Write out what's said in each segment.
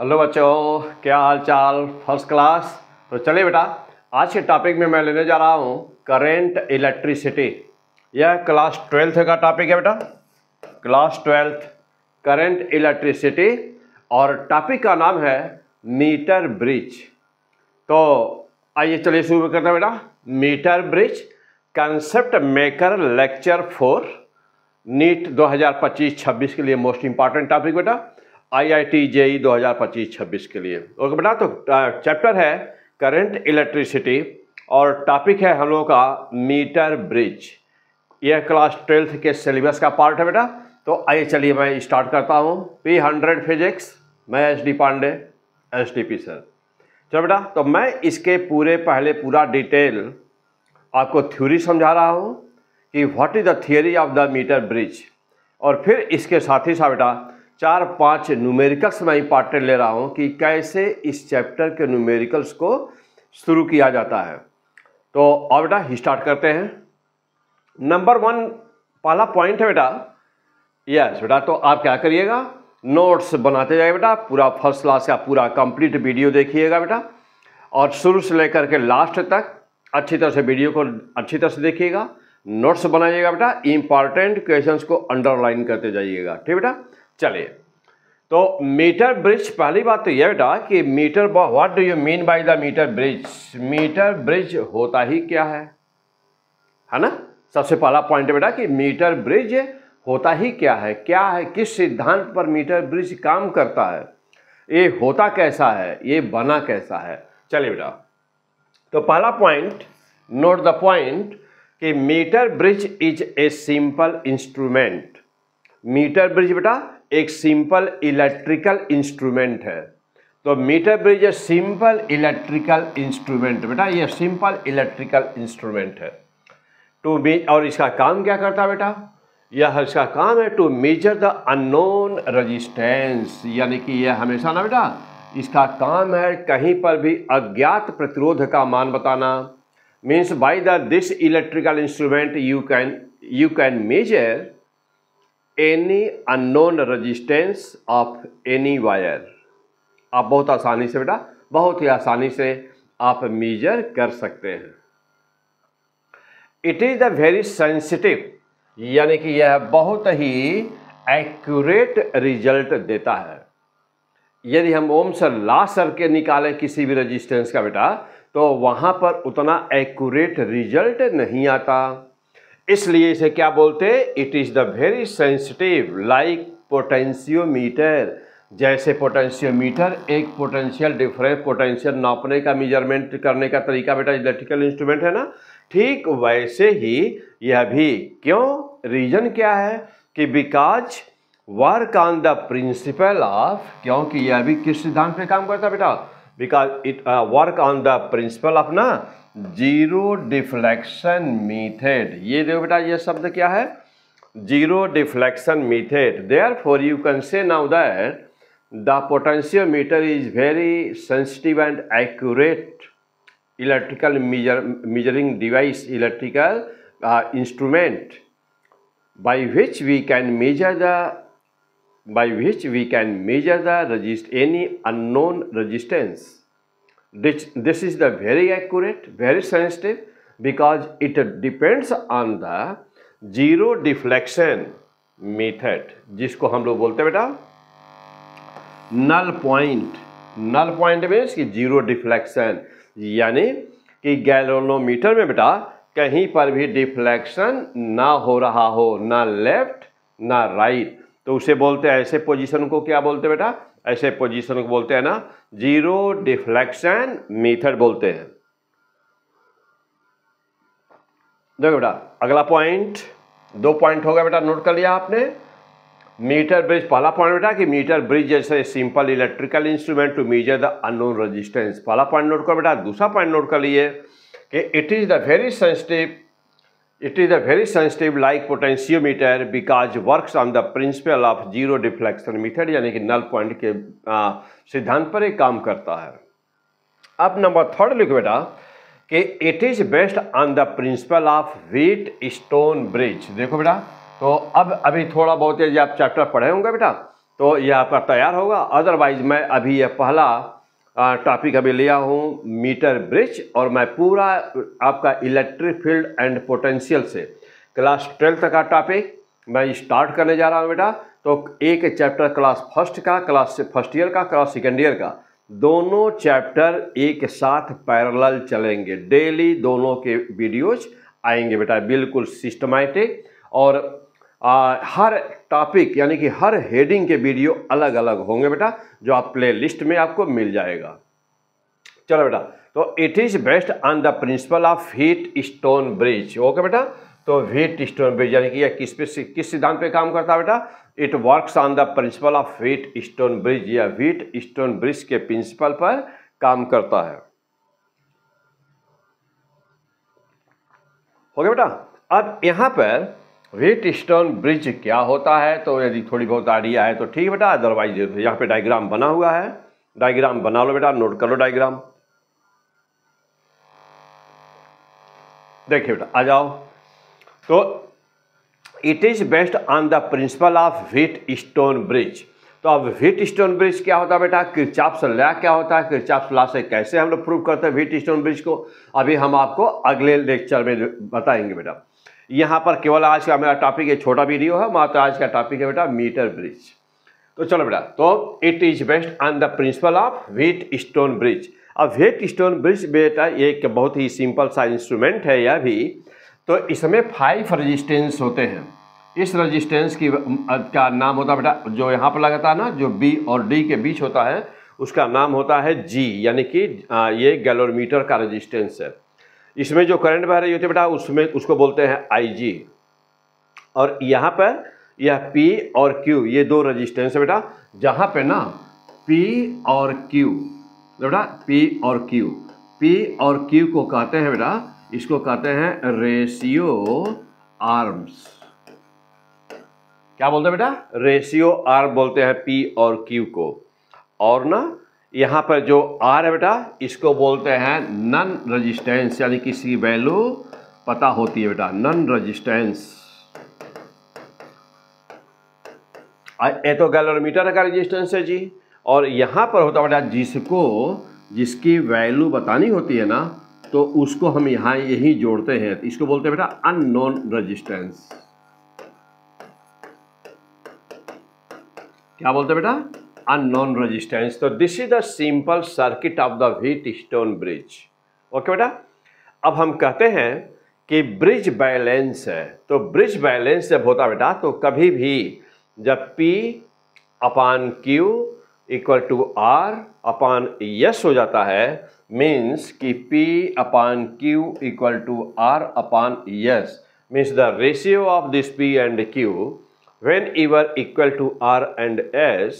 Hello बच्चों क्या हाल चाल फर्स्ट क्लास तो चलिए बेटा आज के टॉपिक में मैं लेने जा रहा हूँ करेंट इलेक्ट्रिसिटी यह क्लास ट्वेल्थ का टॉपिक है बेटा क्लास ट्वेल्थ करेंट इलेक्ट्रिसिटी और टॉपिक का नाम है मीटर ब्रिज तो आइए चलिए शुरू करते हैं बेटा metre bridge concept maker lecture for NEET दो हज़ार के लिए मोस्ट इंपॉर्टेंट टॉपिक बेटा आई आई टी जे ई दो हज़ार पच्चीस छब्बीस के लिए ओके बेटा तो चैप्टर है करंट इलेक्ट्रिसिटी और टॉपिक है हम लोगों का मीटर ब्रिज यह क्लास ट्वेल्थ के सिलेबस का पार्ट है बेटा तो आइए चलिए मैं स्टार्ट करता हूँ पी हंड्रेड फिजिक्स मैं S D Pandey S D P sir चलो बेटा तो मैं इसके पूरे पहले पूरा डिटेल आपको थ्योरी समझा रहा हूँ कि what is the theory of the metre bridge और फिर इसके साथ ही साथ बेटा चार पांच न्यूमेरिकल्स मैं इंपॉर्टेंट ले रहा हूँ कि कैसे इस चैप्टर के न्यूमेरिकल्स को शुरू किया जाता है तो और बेटा स्टार्ट करते हैं नंबर वन पहला पॉइंट है बेटा यस बेटा तो आप क्या करिएगा नोट्स बनाते जाइए बेटा पूरा फर्स्ट क्लास का पूरा कंप्लीट वीडियो देखिएगा बेटा और शुरू से लेकर के लास्ट तक अच्छी तरह से वीडियो को अच्छी तरह से देखिएगा नोट्स बनाइएगा बेटा इंपॉर्टेंट क्वेश्चंस को अंडरलाइन करते जाइएगा ठीक बेटा चलिए तो मीटर ब्रिज पहली बात तो यह बेटा कि metre what do you mean by the metre bridge metre bridge होता ही क्या है है ना सबसे पहला पॉइंट बेटा कि मीटर ब्रिज होता ही क्या है क्या है किस सिद्धांत पर मीटर ब्रिज काम करता है ये होता कैसा है ये बना कैसा है चलिए बेटा तो पहला पॉइंट नोट द पॉइंट कि metre bridge is a simple instrument metre bridge बेटा एक सिंपल इलेक्ट्रिकल इंस्ट्रूमेंट है तो metre bridge a simple electrical instrument बेटा ये सिंपल इलेक्ट्रिकल इंस्ट्रूमेंट है टू तो मी और इसका काम क्या करता है बेटा यह इसका काम है to measure the unknown resistance यानी कि यह हमेशा ना बेटा इसका काम है कहीं पर भी अज्ञात प्रतिरोध का मान बताना means by the this electrical instrument you can you can measure any unknown resistance of any wire आप बहुत आसानी से बेटा बहुत ही आसानी से आप मेजर कर सकते हैं it is a very sensitive यानी कि यह बहुत ही एक्यूरेट रिजल्ट देता है यदि हम ओम से ला सर के निकालें किसी भी रेजिस्टेंस का बेटा तो वहां पर उतना एक्यूरेट रिजल्ट नहीं आता इसलिए इसे क्या बोलते it is the very sensitive like potentiometer जैसे पोटेंशियोमीटर एक पोटेंशियल डिफरेंस पोटेंशियल नापने का मेजरमेंट करने का तरीका बेटा इलेक्ट्रिकल इंस्ट्रूमेंट है ना ठीक वैसे ही यह भी क्यों रीजन क्या है कि because work on the principle of क्योंकि यह भी किस सिद्धांत पे काम करता है बेटा because it work on the principle of ना जीरो डिफ्लेक्शन मीथेड ये देखो बेटा ये शब्द क्या है zero deflection method therefore you can say now that the metre is very sensitive and accurate electrical measuring device electrical instrument by which we can measure the by which we can measure the resist any unknown resistance This, this is the very accurate, very sensitive because it depends on the zero deflection method जिसको हम लोग बोलते हैं बेटा null point null point means कि zero deflection यानी कि galvanometer में बेटा कहीं पर भी डिफ्लेक्शन ना हो रहा हो ना लेफ्ट ना राइट तो उसे बोलते हैं ऐसे पोजीशन को क्या बोलते हैं बेटा ऐसे पोजीशन को बोलते हैं ना जीरो डिफ्लेक्शन मेथड बोलते हैं देखो बेटा अगला पॉइंट दो पॉइंट होगा बेटा नोट कर लिया आपने मीटर ब्रिज पहला पॉइंट बेटा कि मीटर ब्रिज जैसे simple electrical instrument to measure the unknown resistance पहला पॉइंट नोट करो बेटा दूसरा पॉइंट नोट कर लिए कि it is the very sensitive It is a very sensitive like potentiometer because works on the principle of zero deflection method यानी कि नल पॉइंट के सिद्धांत पर ही काम करता है अब नंबर थर्ड लिखो बेटा कि it is based on the principle of Wheatstone bridge देखो बेटा तो अब अभी थोड़ा बहुत ये आप चैप्टर पढ़े होंगे बेटा तो ये आपका तैयार होगा अदरवाइज मैं अभी यह पहला टॉपिक अभी लिया हूँ मीटर ब्रिज और मैं पूरा आपका इलेक्ट्रिक फील्ड एंड पोटेंशियल से क्लास ट्वेल्थ का टॉपिक मैं स्टार्ट करने जा रहा हूँ बेटा तो एक चैप्टर क्लास फर्स्ट का क्लास फर्स्ट ईयर का क्लास सेकेंड ईयर का दोनों चैप्टर एक साथ पैरेलल चलेंगे डेली दोनों के वीडियोज आएंगे बेटा बिल्कुल सिस्टमैटिक और आ, हर टॉपिक यानी कि हर हेडिंग के वीडियो अलग अलग होंगे बेटा जो आप प्ले लिस्ट में आपको मिल जाएगा चलो बेटा तो it is based on the principle of Wheatstone bridge okay बेटा तो हीट स्टोन ब्रिज यानी कि यह किस पे किस सिद्धांत पे काम करता है बेटा it works on the principle of Wheatstone bridge या हीट स्टोन ब्रिज के प्रिंसिपल पर काम करता है ओके बेटा अब यहां पर वेट स्टोन ब्रिज क्या होता है तो यदि थोड़ी बहुत आइडिया है तो ठीक बेटा अदरवाइज तो यहाँ पे डायग्राम बना हुआ है डायग्राम बना लो बेटा नोट कर लो डायग्राम देखिए बेटा आ जाओ तो it is based on the principle of Wheatstone bridge तो अब व्हीट स्टोन ब्रिज क्या होता है बेटा किरचाप लॉ क्या होता है किरचाप लॉ से कैसे हम लोग प्रूव करते हैं व्हीट स्टोन ब्रिज को अभी हम आपको अगले लेक्चर में बताएंगे बेटा यहाँ पर केवल आज का मेरा टॉपिक एक छोटा वीडियो है मात्र आज का टॉपिक है बेटा मीटर ब्रिज तो चलो बेटा तो it is based on the principle of Wheatstone bridge अब व्हीट स्टोन ब्रिज बेटा एक बहुत ही सिंपल सा इंस्ट्रूमेंट है यह भी तो इसमें फाइव रजिस्टेंस होते हैं इस रजिस्टेंस की का नाम होता है बेटा जो यहाँ पर लगता है ना जो बी और डी के बीच होता है उसका नाम होता है जी यानी कि ये गैलोमीटर का रजिस्टेंस है इसमें जो करंट बह रही होती है बेटा उसमें उसको बोलते हैं आई और यहाँ पर यह पी और क्यू ये दो रजिस्टेंस है बेटा जहाँ पे ना पी और क्यू बेटा पी और क्यू पी और क्यू को कहते हैं बेटा इसको कहते हैं रेशियो आर्म्स क्या बोलते हैं बेटा रेशियो आर्म बोलते हैं पी और क्यू को और ना यहाँ पर जो आर है बेटा इसको बोलते हैं नन रजिस्टेंस यानी किसी वैल्यू पता होती है बेटा नन रजिस्टेंस ये तो गैलोमीटर का रजिस्टेंस है जी और यहाँ पर होता बेटा जिसको जिसकी वैल्यू बतानी होती है ना तो उसको हम यहाँ यही जोड़ते हैं इसको बोलते हैं बेटा अननोन रजिस्टेंस क्या बोलते हैं बेटा unknown resistance तो this is the simple circuit of the Wheatstone bridge okay बेटा अब हम कहते हैं कि ब्रिज बैलेंस है तो ब्रिज बैलेंस जब होता बेटा तो कभी भी जब P upon Q equal to R upon S हो जाता है मीन्स कि P upon Q equal to R upon S means the ratio of this P and Q when ever equal to R and S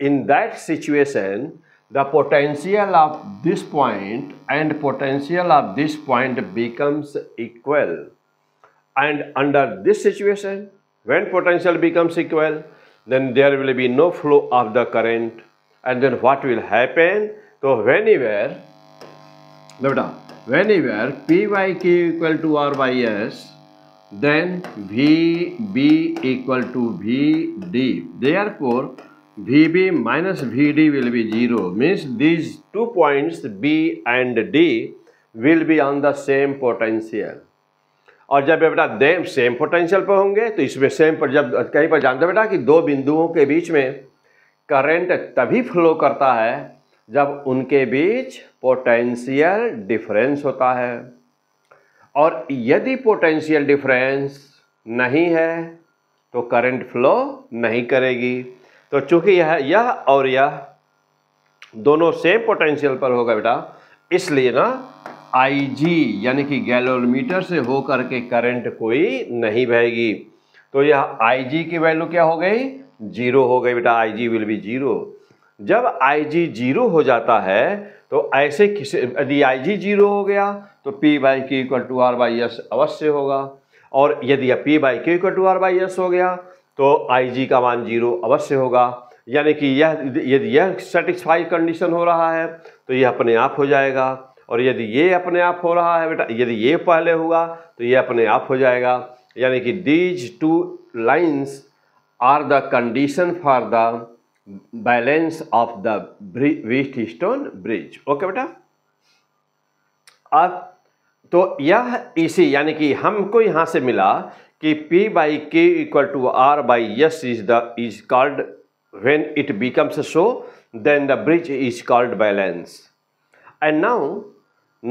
in that situation, the potential of this point and potential of this point becomes equal. And under this situation, when potential becomes equal, then there will be no flow of the current. And then what will happen? So whenever, whenever P by Q equal to R by S, then V B equal to V D. Therefore, VB minus VD will be 0 means these two points B and D will be on the same potential और जब बेटा them same potential पर होंगे तो इसमें same पर जब कहीं पर जानते बेटा कि दो बिंदुओं के बीच में करंट तभी फ्लो करता है जब उनके बीच पोटेंशियल डिफरेंस होता है और यदि पोटेंशियल डिफरेंस नहीं है तो करंट फ्लो नहीं करेगी तो चूंकि यह यह और यह दोनों सेम पोटेंशियल पर होगा बेटा इसलिए ना आईजी यानी कि गैलोमीटर से होकर के करंट कोई नहीं बहेगी तो यह आईजी की वैल्यू क्या हो गई जीरो हो गई बेटा आईजी विल बी जीरो जब आईजी जीरो हो जाता है तो ऐसे किसे यदि आई जी जीरो हो गया तो P by K equal to R by S अवश्य होगा और यदि P by K equal to R by S हो गया तो आई का मान जीरो अवश्य होगा यानी कि यह यदि यह सेटिस्फाई कंडीशन हो रहा है तो यह अपने आप हो जाएगा और यदि ये अपने आप हो रहा है बेटा यदि ये पहले हुआ तो ये अपने आप हो जाएगा यानी कि these two lines are the condition for the balance of the Wheatstone bridge okay बेटा अब तो यह इसी e यानी कि हमको यहाँ से मिला कि P by K equal to R by S is the is called when it becomes a show then the bridge is called balance and now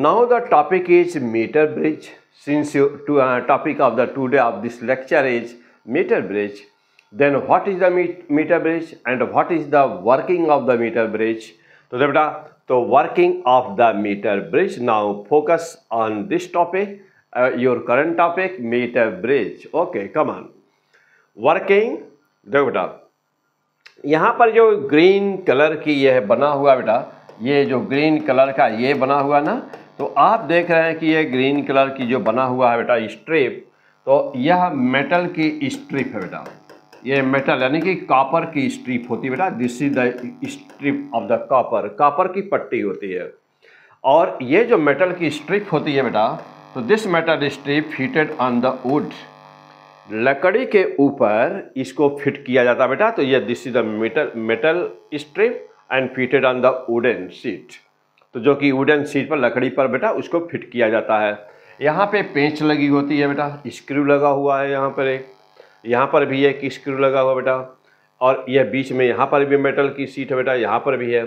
now the topic is metre bridge since you topic of the today of this lecture is metre bridge then what is the metre bridge and what is the working of the metre bridge तो बेटा तो working of the metre bridge now focus on this topic your current topic metre bridge okay come on working देखो बेटा यहाँ पर जो green colour की यह बना हुआ बेटा ये जो ग्रीन कलर का ये बना हुआ ना तो आप देख रहे हैं कि यह ग्रीन कलर की जो बना हुआ है बेटा स्ट्रिप तो यह मेटल की स्ट्रिप है बेटा ये मेटल यानी कि कापर की स्ट्रिप होती है बेटा this is the strip of the copper copper की पट्टी होती है और ये जो मेटल की स्ट्रिप होती है बेटा तो this metal strip fitted on the wood लकड़ी के ऊपर इसको फिट किया जाता है बेटा तो ये this is the metal metal strip and fitted on the wooden seat तो जो कि वुडन सीट पर लकड़ी पर बेटा उसको फिट किया जाता है यहाँ पे पेंच लगी होती है बेटा स्क्रू लगा हुआ है यहाँ पर एक यहाँ पर भी है कि स्क्रू लगा हुआ बेटा और यह बीच में यहाँ पर भी मेटल की सीट है बेटा यहाँ पर भी है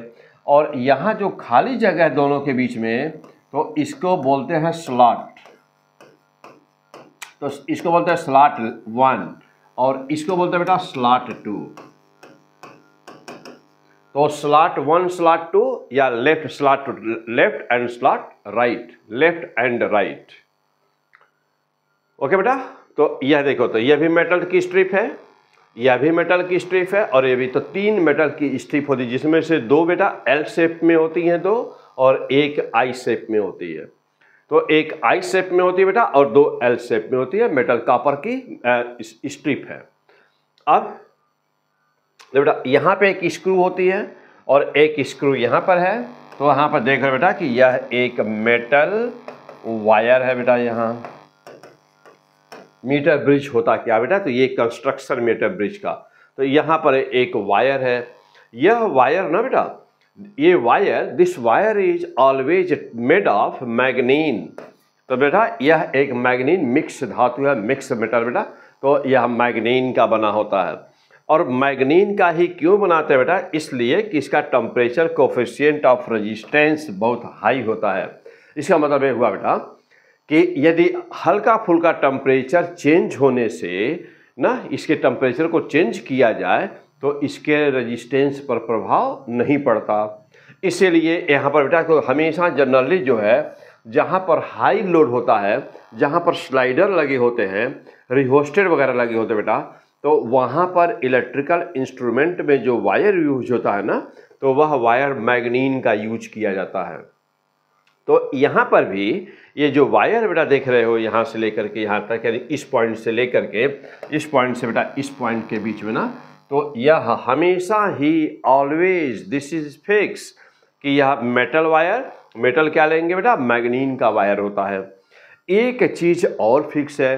और यहाँ जो खाली जगह है दोनों के बीच में तो इसको बोलते हैं स्लॉट तो इसको बोलते हैं स्लॉट वन और इसको बोलते हैं बेटा स्लॉट टू तो स्लॉट वन स्लॉट टू या left slot left end slot right left end right okay बेटा तो यह देखो तो यह भी मेटल की स्ट्रिप है यह भी मेटल की स्ट्रिप है और ये भी तो तीन मेटल की स्ट्रिप होती है जिसमें से दो बेटा एल शेप में होती हैं दो और एक आई शेप में होती है तो एक आई शेप में होती है बेटा और दो एल शेप में होती है मेटल कापर की स्ट्रिप है अब तो बेटा यहाँ पे एक स्क्रू होती है और एक स्क्रू यहाँ पर है तो यहाँ पर देख रहे बेटा कि यह एक मेटल वायर है बेटा यहाँ मीटर ब्रिज होता क्या बेटा तो ये कंस्ट्रक्शन मीटर ब्रिज का तो यहाँ पर एक वायर है यह वायर ना बेटा ये wire this wire is always made of manganin तो बेटा यह एक मैग्नीन मिक्स धातु है मिक्स मेटल बेटा तो यह मैग्नीन का बना होता है और मैग्नीन का ही क्यों बनाते हैं बेटा इसलिए कि इसका टम्परेचर कोफिशियंट ऑफ रेजिस्टेंस बहुत हाई होता है इसका मतलब ये हुआ बेटा कि यदि हल्का फुल्का टम्परेचर चेंज होने से ना इसके टम्परेचर को चेंज किया जाए तो इसके रेजिस्टेंस पर प्रभाव नहीं पड़ता इसीलिए यहाँ पर बेटा तो हमेशा जनरली जो है जहाँ पर हाई लोड होता है जहाँ पर स्लाइडर लगे होते हैं रिहोस्टेड वगैरह लगे होते बेटा तो वहाँ पर इलेक्ट्रिकल इंस्ट्रूमेंट में जो वायर यूज होता है ना तो वह वायर मैगनीन का यूज किया जाता है तो यहाँ पर भी ये जो वायर बेटा देख रहे हो यहाँ से लेकर के यहाँ तक यानी इस पॉइंट से लेकर के इस पॉइंट से बेटा इस पॉइंट के बीच में ना तो यह हमेशा ही ऑलवेज दिस इज फिक्स कि यह मेटल वायर मेटल क्या लेंगे बेटा मैग्नीन का वायर होता है एक चीज़ और फिक्स है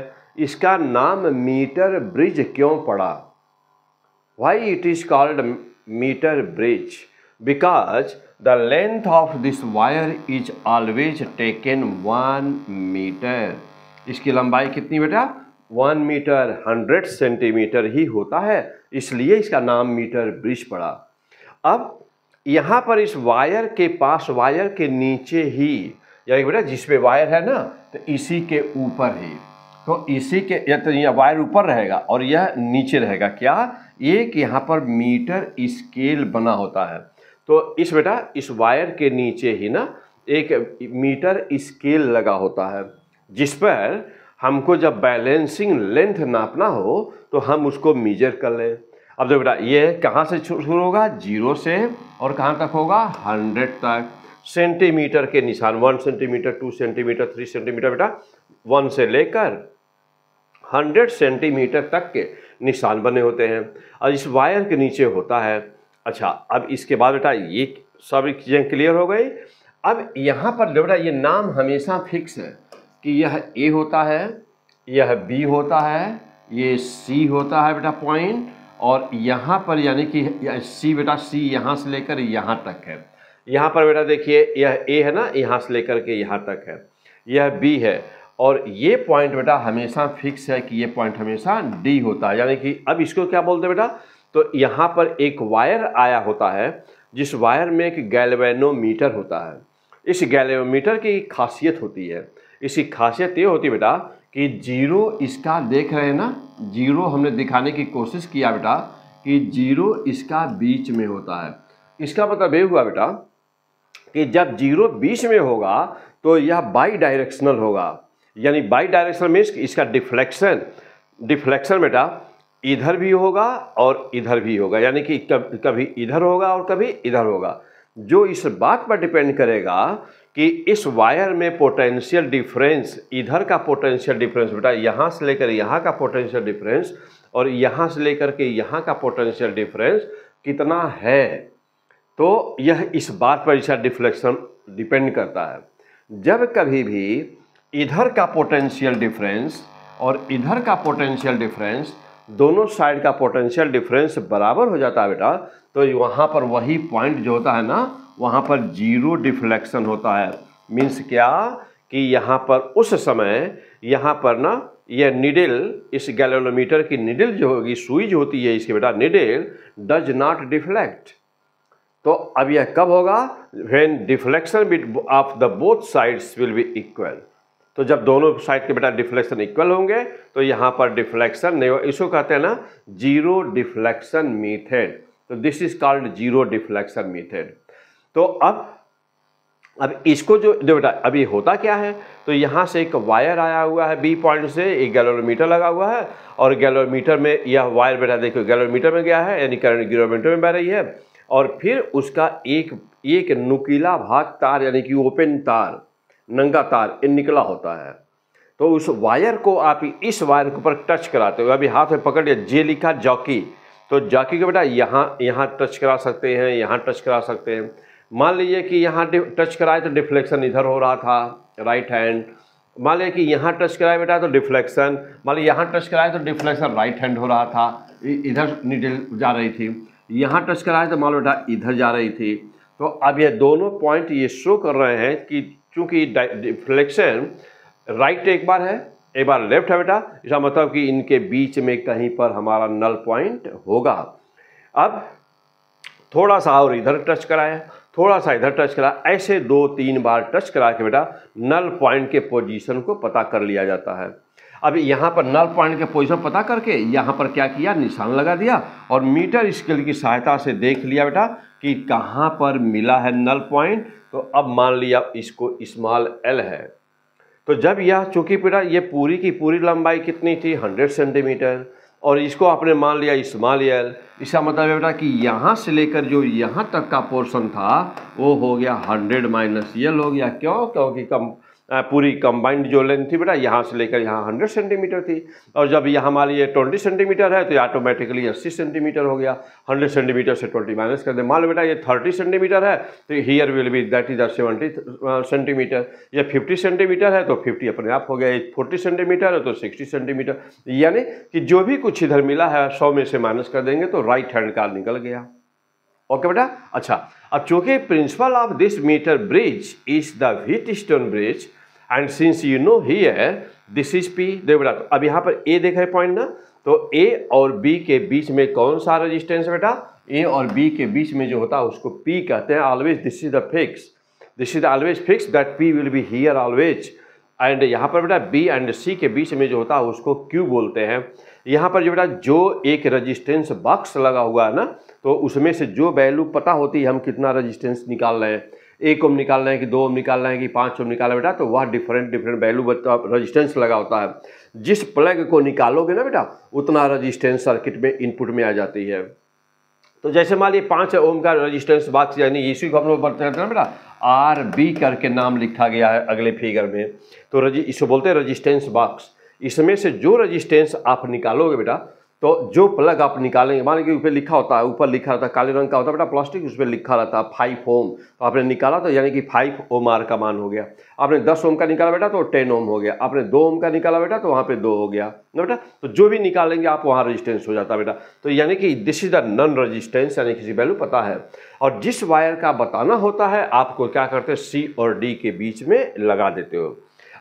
इसका नाम मीटर ब्रिज क्यों पड़ा why it is called metre bridge because the length of this wire is always taken one meter इसकी लंबाई कितनी बेटा वन मीटर हंड्रेड सेंटीमीटर ही होता है इसलिए इसका नाम मीटर ब्रिज पड़ा अब यहाँ पर इस वायर के पास वायर के नीचे ही यानी बेटा जिसमें वायर है ना तो इसी के ऊपर ही तो इसी के या तो यह वायर ऊपर रहेगा और यह नीचे रहेगा क्या एक यहाँ पर मीटर स्केल बना होता है तो इस बेटा इस वायर के नीचे ही ना एक मीटर स्केल लगा होता है जिस पर हमको जब बैलेंसिंग लेंथ नापना हो तो हम उसको मीजर कर लें अब जो बेटा ये कहाँ से शुरू होगा जीरो से और कहाँ तक होगा हंड्रेड तक सेंटीमीटर के निशान one centimetre two centimetre three centimetre बेटा वन से लेकर हंड्रेड सेंटीमीटर तक के निशान बने होते हैं और इस वायर के नीचे होता है अच्छा अब इसके बाद बेटा ये सब चीज़ें क्लियर हो गई अब यहाँ पर बेटा ये नाम हमेशा फिक्स है कि यह ए होता है यह बी होता है ये सी होता है बेटा पॉइंट और यहाँ पर यानी कि सी बेटा सी यहाँ से लेकर यहाँ तक है यहाँ पर बेटा देखिए यह ए है ना यहाँ से लेकर के यहाँ तक है यह बी है और ये पॉइंट बेटा हमेशा फिक्स है कि ये पॉइंट हमेशा डी होता है यानी कि अब इसको क्या बोलते हैं बेटा तो यहाँ पर एक वायर आया होता है जिस वायर में एक गैल्वेनोमीटर होता है इस गैल्वेनोमीटर की खासियत होती है इसकी खासियत ये होती है बेटा कि जीरो इसका देख रहे हैं ना जीरो हमने दिखाने की कोशिश किया बेटा कि जीरो इसका बीच में होता है इसका मतलब ये हुआ बेटा कि जब जीरो बीच में होगा तो यह बाई डायरेक्शनल होगा यानी बाई डायरेक्शनल मीन्स इसका डिफ्लेक्शन डिफ्लेक्शन बेटा इधर भी होगा और इधर भी होगा यानी कि कभी इधर होगा और कभी इधर होगा जो इस बात पर डिपेंड करेगा कि इस वायर में पोटेंशियल डिफरेंस इधर का पोटेंशियल डिफरेंस बेटा यहाँ से लेकर यहाँ का पोटेंशियल डिफरेंस और यहाँ से लेकर के यहाँ का पोटेंशियल डिफरेंस कितना है तो यह इस बात पर इसका डिफ्लेक्शन डिपेंड करता है जब कभी भी इधर का पोटेंशियल डिफरेंस और इधर का पोटेंशियल डिफरेंस दोनों साइड का पोटेंशियल डिफरेंस बराबर हो जाता है बेटा तो वहाँ पर वही पॉइंट जो होता है ना वहाँ पर जीरो डिफ्लेक्शन होता है मीन्स क्या कि यहाँ पर उस समय यहाँ पर ना यह निडिल इस गैलोनोमीटर की निडिल जो होगी सुई जो होती है इसके बेटा निडिल डज नॉट डिफ्लेक्ट तो अब यह कब होगा when deflection of the both sides will be equal तो जब दोनों साइड के बेटा डिफ्लेक्शन इक्वल होंगे तो यहाँ पर डिफ्लेक्शन नहीं इसको कहते हैं ना जीरो डिफ्लेक्शन मीथेड तो this is called zero deflection method तो अब अब इसको जो जो बेटा अभी होता क्या है तो यहाँ से एक वायर आया हुआ है बी पॉइंट से एक गैलोमीटर लगा हुआ है और गैलोमीटर में यह वायर बेटा देखो गैलोमीटर में गया है यानी करंट गिलोमीटर में बह रही है और फिर उसका एक एक नुकीला भाग तार यानी कि ओपन तार नंगा तार निकला होता है तो उस वायर को आप इस वायर के ऊपर टच कराते हो अभी हाथ में पकड़ लिया जे लिखा जॉकी तो जॉकी के बेटा यहाँ यहाँ टच करा सकते हैं यहाँ टच करा सकते हैं मान लीजिए कि यहाँ टच कराए तो डिफ्लेक्शन इधर हो रहा था राइट हैंड मान लीजिए कि यहाँ टच कराए बेटा तो डिफ्लेक्शन मान लीजिए यहाँ टच कराए तो डिफ्लेक्शन राइट हैंड हो रहा था इधर निडल जा रही थी यहाँ टच कराए तो मान लो बेटा इधर जा रही थी तो अब ये दोनों पॉइंट ये शो कर रहे हैं कि चूंकि डिफ्लेक्शन राइट एक बार है एक बार लेफ्ट है बेटा इसका मतलब कि इनके बीच में कहीं पर हमारा नल पॉइंट होगा अब थोड़ा सा और इधर टच कराया थोड़ा सा इधर टच करा ऐसे दो तीन बार टच करा के बेटा नल पॉइंट के पोजीशन को पता कर लिया जाता है अब यहाँ पर नल पॉइंट के पोजीशन पता करके यहाँ पर क्या किया निशान लगा दिया और मीटर स्केल की सहायता से देख लिया बेटा कि कहाँ पर मिला है नल पॉइंट तो अब मान लिया इसको इस्माल एल है तो जब यह चूँकि बेटा ये पूरी की पूरी लंबाई कितनी थी हंड्रेड सेंटीमीटर और इसको आपने मान लिया इस्माल एल इसका मतलब है बेटा कि यहाँ से लेकर जो यहाँ तक का पोर्शन था वो हो गया हंड्रेड माइनस यल हो गया क्यों क्योंकि कम पूरी कंबाइंड जो लेंथ थी बेटा यहाँ से लेकर यहाँ हंड्रेड सेंटीमीटर थी और जब यहाँ हमारे ये ट्वेंटी सेंटीमीटर है तो ये ऑटोमेटिकली अस्सी सेंटीमीटर हो गया हंड्रेड सेंटीमीटर से ट्वेंटी माइनस कर दे मान लो बेटा ये थर्टी सेंटीमीटर है तो here will be that is R seventy centimetre ये फिफ्टी सेंटीमीटर है तो फिफ्टी अपने आप हो गया ये फोर्टी सेंटीमीटर है तो सिक्सटी सेंटीमीटर यानी कि जो भी कुछ इधर मिला है सौ में से माइनस कर देंगे तो राइट हैंड का निकल गया ओके बेटा अच्छा अब चूंकि principle of this metre bridge is the Wheatstone bridge and since you know here this is P देखो बेटा तो अब यहाँ पर ए देख रहे पॉइंट ना तो ए और बी के बीच में कौन सा रजिस्टेंस बेटा ए और बी के बीच में जो होता है उसको पी कहते हैं always this is the fix this is always fix that P will be here always and यहाँ पर बेटा बी एंड सी के बीच में जो होता है उसको क्यू बोलते हैं यहाँ पर जो बेटा जो एक रजिस्टेंस बॉक्स लगा हुआ है ना तो उसमें से जो वैल्यू पता होती है हम कितना रजिस्टेंस निकाल रहे हैं एक ओम निकाल रहे हैं कि दो ओम निकाल रहे हैं कि पाँच ओम निकाल रहे बेटा तो वह डिफरेंट डिफरेंट वैल्यू बता रजिस्टेंस लगा होता है जिस प्लग को निकालोगे ना बेटा उतना रजिस्टेंस सर्किट में इनपुट में आ जाती है तो जैसे मान लीजिए पाँच ओम का रजिस्टेंस बात यानी इसी को हम लोग बढ़ते रहते हैं बेटा आर बी करके नाम लिखा गया है अगले फिगर में तो रजि इसको बोलते हैं रजिस्टेंस बॉक्स इसमें से जो रजिस्टेंस आप निकालोगे बेटा तो जो प्लग आप निकालेंगे मान लीजिए ऊपर लिखा होता है ऊपर लिखा होता है काले रंग का होता है बेटा प्लास्टिक उस पर लिखा रहता है फाइव ओम तो आपने निकाला तो यानी कि फाइव ओम आर का मान हो गया आपने दस ओम का निकाला बेटा तो टेन ओम हो गया आपने दो ओम का निकाला बेटा तो वहाँ पर दो हो गया ना बेटा तो जो भी निकालेंगे आप वहाँ रजिस्टेंस हो जाता है बेटा तो यानी कि this is the known resistance यानी किसी वैल्यू पता है और जिस वायर का बताना होता है आपको क्या करते हो सी और डी के बीच में लगा देते हो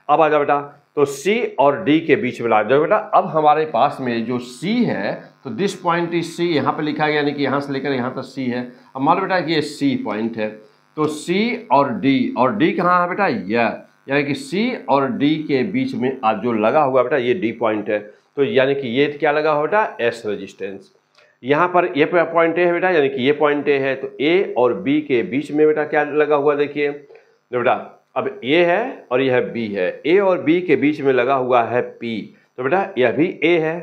अब आ जाओ बेटा तो सी और डी के बीच में ला बेटा अब हमारे पास में जो सी है तो दिस पॉइंट इज सी यहाँ पे लिखा गया यानी कि यहाँ से लेकर यहाँ तक सी है अब मान बेटा कि ये सी पॉइंट है तो सी और डी और डी कहाँ है बेटा यह यानी कि सी और डी के बीच में आप जो लगा हुआ बेटा ये डी पॉइंट है तो यानी कि ये क्या लगा हुआ बेटा एस रजिस्टेंस यहाँ पर ये पॉइंट ए है बेटा यानी कि ये पॉइंट ए है तो ए और बी के बीच में बेटा क्या लगा हुआ देखिए तो बेटा अब ए है और यह बी है ए और बी के बीच में लगा हुआ है पी तो बेटा यह भी ए है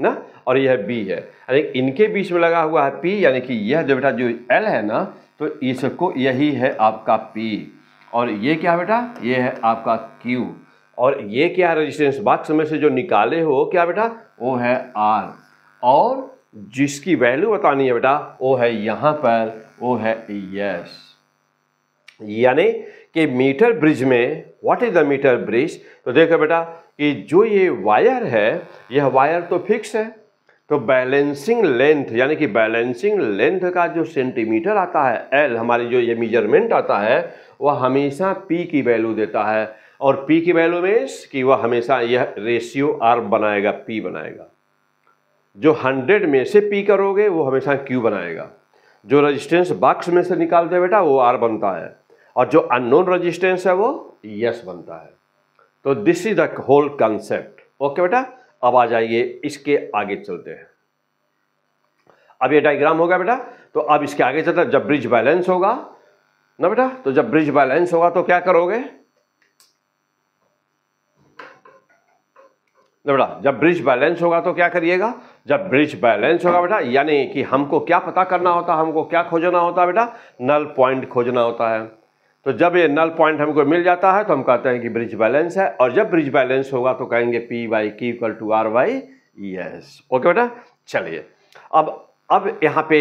ना और यह बी है अरे इनके बीच में लगा हुआ है पी यानी कि यह जो बेटा जो एल है ना तो इसको यही है आपका पी और ये क्या बेटा ये है आपका क्यू और ये क्या है रेजिस्टेंस बॉक्स में से जो निकाले हो क्या बेटा वो है आर और जिसकी वैल्यू बतानी है बेटा वो है यहाँ पर वो है यस यानी कि मीटर ब्रिज में what is the metre bridge तो देखो बेटा कि जो ये वायर है यह वायर तो फिक्स है तो बैलेंसिंग लेंथ यानी कि बैलेंसिंग लेंथ का जो सेंटीमीटर आता है एल हमारी जो ये मेजरमेंट आता है वह हमेशा पी की वैल्यू देता है और पी की वैल्यू मीन्स कि वह हमेशा यह रेशियो आर बनाएगा पी बनाएगा जो हंड्रेड में से पी करोगे वो हमेशा क्यू बनाएगा जो रजिस्टेंस बॉक्स में से निकालते बेटा वो आर बनता है और जो अननोन रजिस्टेंस है वो यस बनता है तो this is the whole concept okay बेटा अब आ जाइए इसके आगे चलते हैं अब ये डायग्राम होगा बेटा तो अब इसके आगे चलते जब ब्रिज बैलेंस होगा ना बेटा तो जब ब्रिज बैलेंस होगा तो क्या करोगे बेटा जब ब्रिज बैलेंस होगा तो क्या करिएगा जब ब्रिज बैलेंस होगा बेटा यानी कि हमको क्या पता करना होता है हमको क्या खोजना होता है बेटा नल पॉइंट खोजना होता है तो जब ये नल पॉइंट हमको मिल जाता है तो हम कहते हैं कि ब्रिज बैलेंस है और जब ब्रिज बैलेंस होगा तो कहेंगे P by K equal to R by S okay बेटा चलिए अब अब यहाँ पे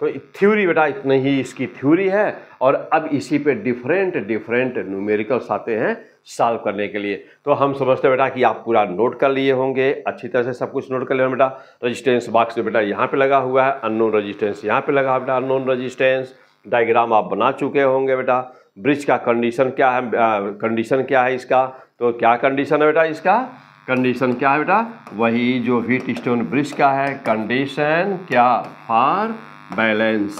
तो थ्योरी बेटा इतनी ही इसकी थ्योरी है और अब इसी पे डिफरेंट डिफरेंट न्यूमेरिकल्स आते हैं सॉल्व करने के लिए तो हम समझते हैं बेटा कि आप पूरा नोट कर लिए होंगे अच्छी तरह से सब कुछ नोट कर लिए बेटा रजिस्टेंस बॉक्स बेटा यहाँ पे लगा हुआ है अननोन रजिस्टेंस यहाँ पे लगा बेटा अननोन रजिस्टेंस डायग्राम आप बना चुके होंगे बेटा ब्रिज का कंडीशन क्या है कंडीशन क्या है इसका तो क्या कंडीशन है बेटा इसका कंडीशन क्या है बेटा वही जो हीट स्टोन ब्रिज का है कंडीशन क्या फॉर बैलेंस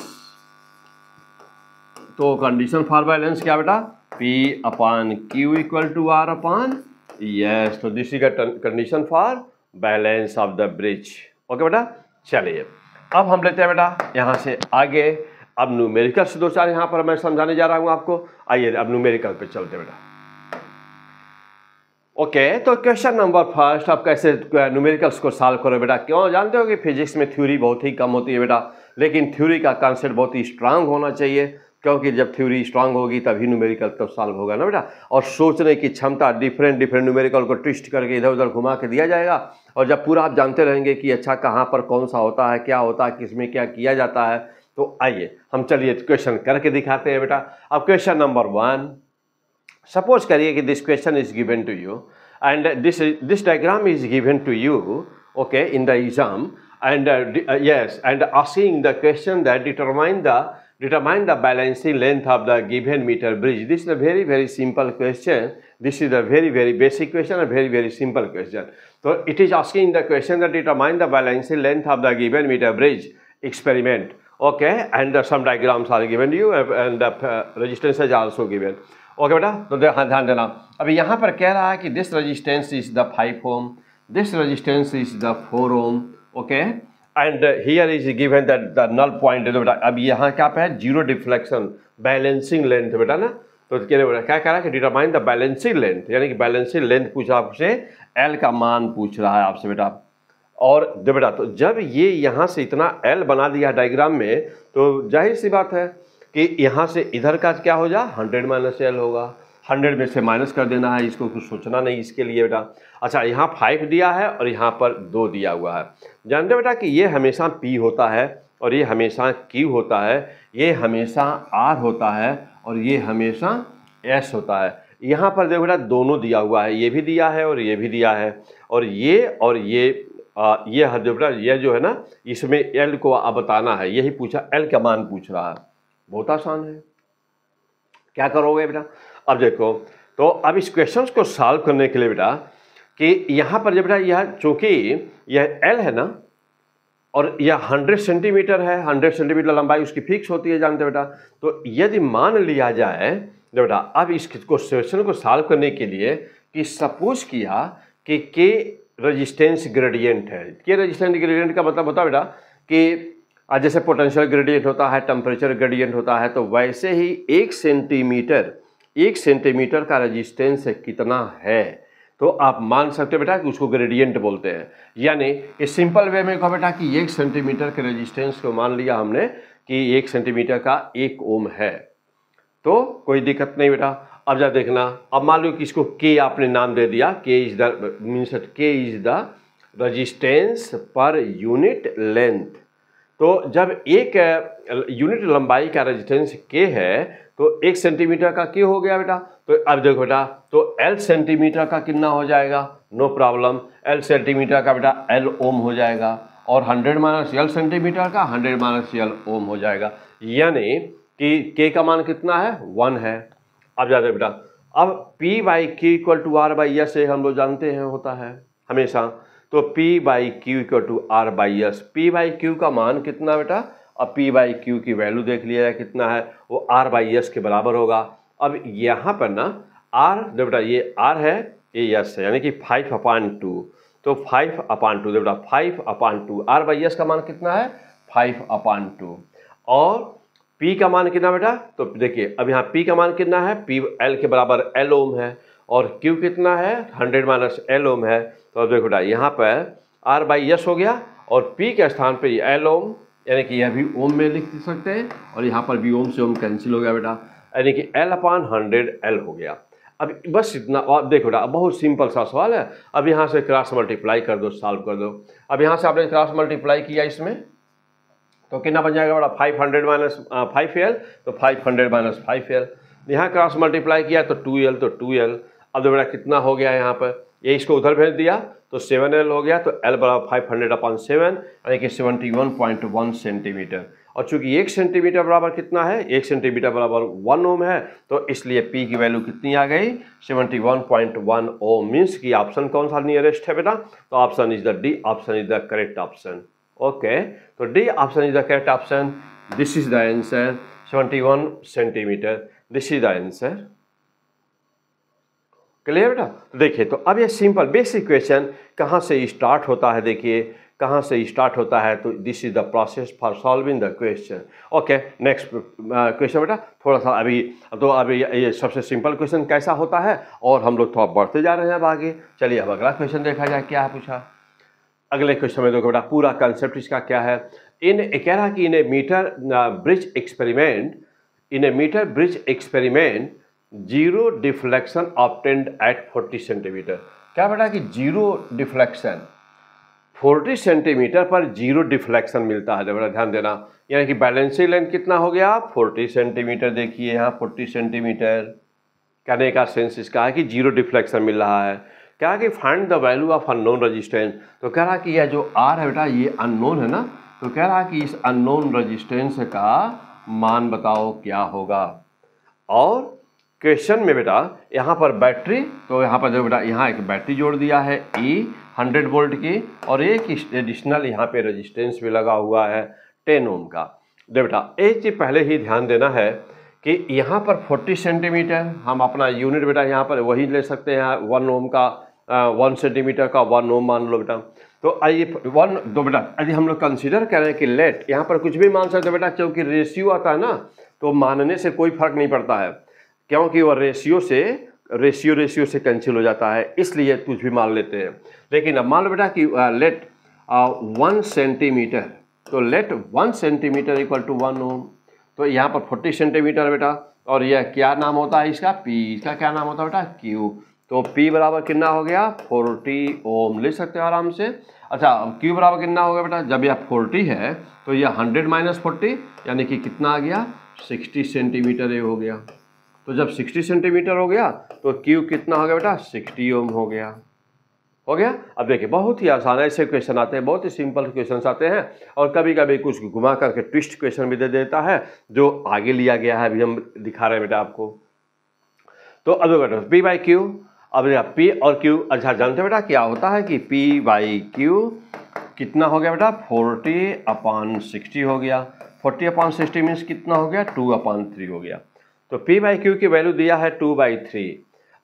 तो कंडीशन फॉर बैलेंस क्या बेटा P upon Q equal to R upon S तो this is condition for balance of the bridge okay बेटा चलिए अब हम लेते हैं बेटा यहाँ से आगे अब न्यूमेरिकल से दो चार यहाँ पर मैं समझाने जा रहा हूँ आपको आइए अब न्यूमेरिकल पे चलते बेटा ओके okay, तो क्वेश्चन नंबर फर्स्ट आप कैसे न्यूमेरिकल्स को सॉल्व करो बेटा क्यों जानते हो कि फिजिक्स में थ्योरी बहुत ही कम होती है बेटा लेकिन थ्योरी का कॉन्सेप्ट बहुत ही स्ट्रांग होना चाहिए क्योंकि जब थ्योरी स्ट्रांग होगी तभी न्यूमेरिकल तब सॉल्व होगा ना बेटा और सोचने की क्षमता डिफरेंट डिफरेंट न्यूमेरिकल को ट्विस्ट करके इधर उधर घुमा के दिया जाएगा और जब पूरा आप जानते रहेंगे कि अच्छा कहाँ पर कौन सा होता है क्या होता है किस में क्या किया जाता है तो आइए हम चलिए क्वेश्चन करके दिखाते हैं बेटा अब क्वेश्चन नंबर वन सपोज करिए कि this question is given to you and this this diagram is given to you okay in the exam and yes and asking the question that determine the determine the balancing length of the given metre bridge this is a very very simple question this is a very very basic question a very very simple question तो it is asking the question that determine the balancing length of the given metre bridge experiment okay and uh, some diagrams are given to you and the uh, resistance is also given okay beta तो ध्यान देना अब यहाँ पर कह रहा है कि this resistance is the 5 ohm this resistance is the 4 ohm okay and uh, here is given that the null point बेटा अब यहाँ क्या पे है जीरो डिफ्लेक्शन बैलेंसिंग लेंथ बेटा ना तो क्या बोला क्या कह रहा है कि डिटरमाइन द बैलेंसिंग लेंथ यानी कि बैलेंसिंग लेंथ पूछा आपसे एल का मान पूछ रहा है आपसे बेटा और बेटा तो जब ये यहाँ से इतना एल बना दिया डायग्राम में तो जाहिर सी बात है कि यहाँ से इधर का क्या हो जा हंड्रेड माइनस एल होगा हंड्रेड में से माइनस कर देना है इसको कुछ सोचना नहीं इसके लिए बेटा अच्छा यहाँ फाइव दिया है और यहाँ पर दो दिया हुआ है जानते बेटा कि ये हमेशा पी होता है और ये हमेशा क्यू होता है ये हमेशा आर होता है और ये हमेशा एस होता है यहाँ पर देखो बेटा दोनों दिया हुआ है ये भी दिया है और ये भी दिया है और ये और ये आ, ये हरदेवरा ये जो है ना इसमें एल को आप बताना है यही पूछा एल का मान पूछ रहा है बहुत आसान है क्या करोगे बेटा अब देखो तो अब इस क्वेश्चन को सॉल्व करने के लिए बेटा कि यहाँ पर जब बेटा यह चूँकि यह एल है ना और यह 100 सेंटीमीटर है 100 सेंटीमीटर लंबाई उसकी फिक्स होती है जानते बेटा तो यदि मान लिया जाए जब तो बेटा अब इस क्वेश्चन को सॉल्व करने के लिए कि सपोज किया कि के रजिस्टेंस ग्रेडियंट है ये रजिस्टेंस ग्रेडियंट का मतलब होता है बेटा कि जैसे पोटेंशियल ग्रेडियंट होता है टेम्परेचर ग्रेडियंट होता है तो वैसे ही एक सेंटीमीटर एक सेंटीमीटर का रजिस्टेंस कितना है तो आप मान सकते हो बेटा कि उसको ग्रेडियंट बोलते हैं यानी कि सिंपल वे में कहो बेटा कि एक सेंटीमीटर के रजिस्टेंस को मान लिया हमने कि एक सेंटीमीटर का एक ओम है तो कोई दिक्कत नहीं बेटा अब जब देखना अब मान लो कि इसको के आपने नाम दे दिया K is the means K is the resistance per unit length तो जब एक यूनिट लंबाई का रजिस्टेंस के है तो एक सेंटीमीटर का के हो गया बेटा तो अब देखो बेटा तो एल सेंटीमीटर का कितना हो जाएगा नो प्रॉब्लम एल सेंटीमीटर का बेटा एल ओम हो जाएगा और हंड्रेड माइनस एल सेंटीमीटर का हंड्रेड माइनस एल ओम हो जाएगा यानी कि के का मान कितना है वन है अब जाते बेटा अब P by Q equal to R by S हम लोग जानते हैं होता है हमेशा तो P by Q equal to R by S P by Q का मान कितना बेटा अब पी बाई क्यू की वैल्यू देख लिया जाए कितना है वो आर बाई एस के बराबर होगा अब यहाँ पर ना आर दे बेटा ये आर है ये यस है यानी कि फाइव अपान टू तो फाइव अपान टू बेटा five upon two R by S का मान कितना है फाइव अपान टू और पी का मान कितना बेटा तो देखिए अब यहाँ पी का मान कितना है पी एल के बराबर एल ओम है और क्यू कितना है हंड्रेड माइनस एल ओम है तो अब देखो बेटा यहाँ पर आर बाई यस हो गया और पी के स्थान पर एल ओम यानी कि यह भी ओम में लिख सकते हैं और यहाँ पर भी ओम से ओम कैंसिल हो गया बेटा यानी कि एल अपान हंड्रेड एल हो गया अब बस इतना और देखो बेटा बहुत सिंपल सा सवाल है अब यहाँ से क्रॉस मल्टीप्लाई कर दो सॉल्व कर दो अब यहाँ से आपने क्रॉस मल्टीप्लाई किया इसमें तो कितना बन जाएगा बड़ा five hundred minus five L तो five hundred minus five L यहाँ क्रॉस मल्टीप्लाई किया तो टू एल तो टू एल अब तो बेटा कितना हो गया यहाँ पर ये इसको उधर भेज दिया तो सेवन एल हो गया तो एल बराबर फाइव हंड्रेड अपॉन सेवन यानी कि seventy one point one centimetre और चूंकि एक सेंटीमीटर बराबर कितना है एक सेंटीमीटर बराबर वन ओम है तो इसलिए पी की वैल्यू कितनी आ गई seventy one point one ohm means कि ऑप्शन कौन सा नियरेस्ट है बेटा तो option is the D option is the correct option okay तो D option is the correct option this is the answer 71 centimetre this is the answer clear बेटा तो देखिए तो अब ये सिंपल बेसिक क्वेश्चन कहाँ से स्टार्ट होता है देखिए कहाँ से स्टार्ट होता है तो this is the process for solving the question okay next question बेटा थोड़ा सा अभी तो अभी ये सबसे सिंपल क्वेश्चन कैसा होता है और हम लोग थोड़ा बढ़ते जा रहे हैं अब आगे चलिए अब अगला क्वेश्चन देखा जाए क्या पूछा अगले क्वेश्चन में देखो बेटा पूरा कंसेप्ट इसका क्या है इन कह रहा कि in a metre bridge experiment in a metre bridge experiment zero deflection obtained at 40 centimetre क्या बेटा कि जीरो डिफ्लेक्शन 40 सेंटीमीटर पर जीरो डिफ्लेक्शन मिलता है बेटा ध्यान देना यानी कि बैलेंसिंग लेंथ कितना हो गया फोर्टी 40 सेंटीमीटर देखिए यहाँ 40 सेंटीमीटर कहने का सेंस इसका है कि जीरो डिफ्लेक्शन मिल रहा है क्या कि find the value of unknown resistance तो कह रहा कि यह जो आर है बेटा ये अननोन है ना तो कह रहा कि इस अननोन रजिस्टेंस का मान बताओ क्या होगा और क्वेश्चन में बेटा यहाँ पर बैटरी तो यहाँ पर जो बेटा यहाँ एक बैटरी जोड़ दिया है ई हंड्रेड वोल्ट की और एक एडिशनल यहाँ पे रेजिस्टेंस भी लगा हुआ है टेन ओम का दे बेटा एक चीज़ पहले ही ध्यान देना है कि यहाँ पर फोर्टी सेंटीमीटर हम अपना यूनिट बेटा यहाँ पर वही ले सकते हैं वन ओम का वन सेंटीमीटर का वन ओम मान लो बेटा तो आइए वन दो बेटा यदि हम लोग कंसिडर करें कि लेट यहाँ पर कुछ भी मान सकते बेटा क्योंकि रेशियो आता है ना तो मानने से कोई फर्क नहीं पड़ता है क्योंकि वह रेशियो से रेशियो रेशियो से कैंसिल हो जाता है इसलिए कुछ भी मान लेते हैं लेकिन अब मान लो बेटा कि लेट वन सेंटीमीटर तो let one centimetre equal to one ohm तो यहाँ पर फोर्टी सेंटीमीटर बेटा और यह क्या नाम होता है इसका पी इसका क्या नाम होता है बेटा क्यू तो P बराबर कितना हो गया 40 ओम ले सकते हो आराम से अच्छा अब Q बराबर कितना हो गया बेटा जब यह 40 है तो यह 100 माइनस फोर्टी यानी कि कितना आ गया 60 सेंटीमीटर ये हो गया तो जब 60 सेंटीमीटर हो गया तो Q कितना हो गया बेटा 60 ओम हो गया हो गया अब देखिए बहुत ही आसान ऐसे क्वेश्चन आते हैं बहुत ही सिंपल क्वेश्चन आते हैं और कभी कभी कुछ घुमा करके ट्विस्ट क्वेश्चन भी दे देता है जो आगे लिया गया है अभी हम दिखा रहे हैं बेटा आपको तो अब बेटा पी बाई क्यू अब पी और क्यू अच्छा जानते बेटा क्या होता है कि पी बाई क्यू कितना हो गया बेटा फोर्टी अपान सिक्सटी हो गया फोर्टी अपान सिक्सटी मीन्स कितना हो गया टू अपान थ्री हो गया तो पी बाई क्यू की वैल्यू दिया है टू बाई थ्री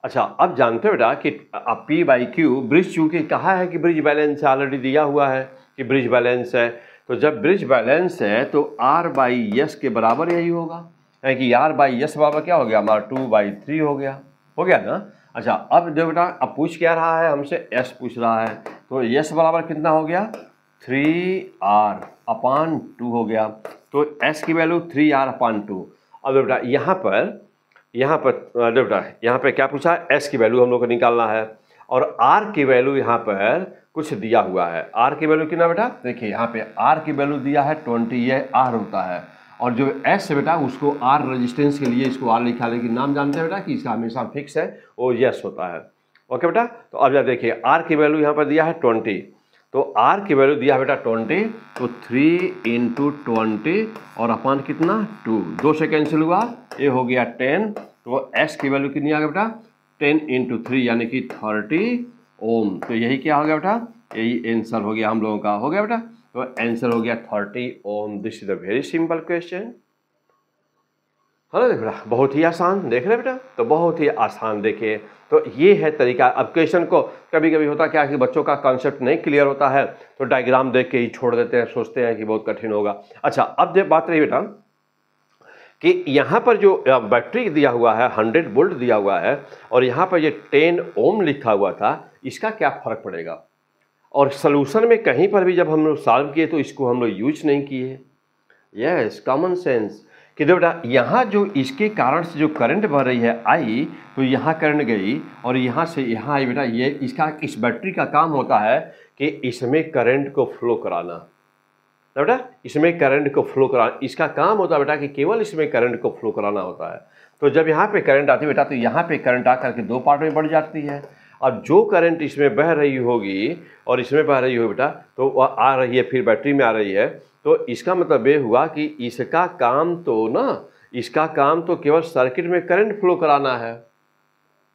अच्छा अब जानते हो बेटा कि अब पी बाई क्यू ब्रिज चूँकि कहा है कि ब्रिज बैलेंस ऑलरेडी दिया हुआ है कि ब्रिज बैलेंस है तो जब ब्रिज बैलेंस है तो आर बाई यस के बराबर यही होगा यानी कि आर बाई यस बराबर क्या हो गया हमारा टू बाई थ्री हो गया हो गया ना अच्छा अब देखो बेटा अब पूछ क्या रहा है हमसे एस पूछ रहा है तो एस बराबर कितना हो गया थ्री आर अपान टू हो गया तो एस की value three R upon two अब बेटा यहाँ पर यहाँ पर बेटा यहाँ पर क्या पूछा एस की वैल्यू हम लोग को निकालना है और आर की वैल्यू यहाँ पर कुछ दिया हुआ है आर की वैल्यू कितना बेटा देखिए यहाँ पे आर की वैल्यू दिया है ट्वेंटी ये आर होता है और जो एस है बेटा उसको आर रजिस्टेंस के लिए इसको आर लिखा लेकिन नाम जानते हैं बेटा कि इसका हमेशा फिक्स है वो यस होता है ओके बेटा तो अब जब देखिए आर की वैल्यू यहाँ पर दिया है ट्वेंटी तो आर की वैल्यू दिया बेटा ट्वेंटी तो थ्री इंटू ट्वेंटी और अपान कितना टू दो से कैंसिल हुआ ये हो गया टेन तो एस की वैल्यू कितनी आ गया बेटा टेन इंटू थ्री यानी कि थर्टी ओम तो यही क्या हो गया बेटा यही आंसर हो गया हम लोगों का हो गया बेटा तो आंसर हो गया thirty ohm this is a very simple question है ना बेटा बहुत ही आसान देख रहे बेटा तो बहुत ही आसान देखिए तो ये है तरीका अब क्वेश्चन को कभी कभी होता क्या है कि बच्चों का कॉन्सेप्ट नहीं क्लियर होता है तो डायग्राम देख के ही छोड़ देते हैं सोचते हैं कि बहुत कठिन होगा अच्छा अब जब बात रही बेटा कि यहाँ पर जो बैटरी दिया हुआ है हंड्रेड बोल्ट दिया हुआ है और यहाँ पर ये टेन ओम लिखा हुआ था इसका क्या फ़र्क पड़ेगा और सोलूशन में कहीं पर भी जब हम लोग सॉल्व किए तो इसको हम लोग यूज नहीं किए यस कॉमन सेंस कि देखो बेटा यहाँ जो इसके कारण से जो करंट बह रही है आई तो यहाँ करंट गई और यहाँ से यहाँ आई बेटा ये इसका इस बैटरी का काम होता है कि इसमें करंट को फ्लो कराना बेटा इसमें करंट को फ्लो कराना इसका काम होता है बेटा कि केवल इसमें करंट को फ्लो कराना होता है तो जब यहाँ पे करंट आती है बेटा तो यहाँ पे करंट आकर के दो पार्ट में बढ़ जाती है अब जो करंट इसमें बह रही होगी और इसमें बह रही होगी बेटा तो वह आ रही है फिर बैटरी में आ रही है तो इसका मतलब ये हुआ कि इसका काम तो ना इसका काम तो केवल सर्किट में करंट फ्लो कराना है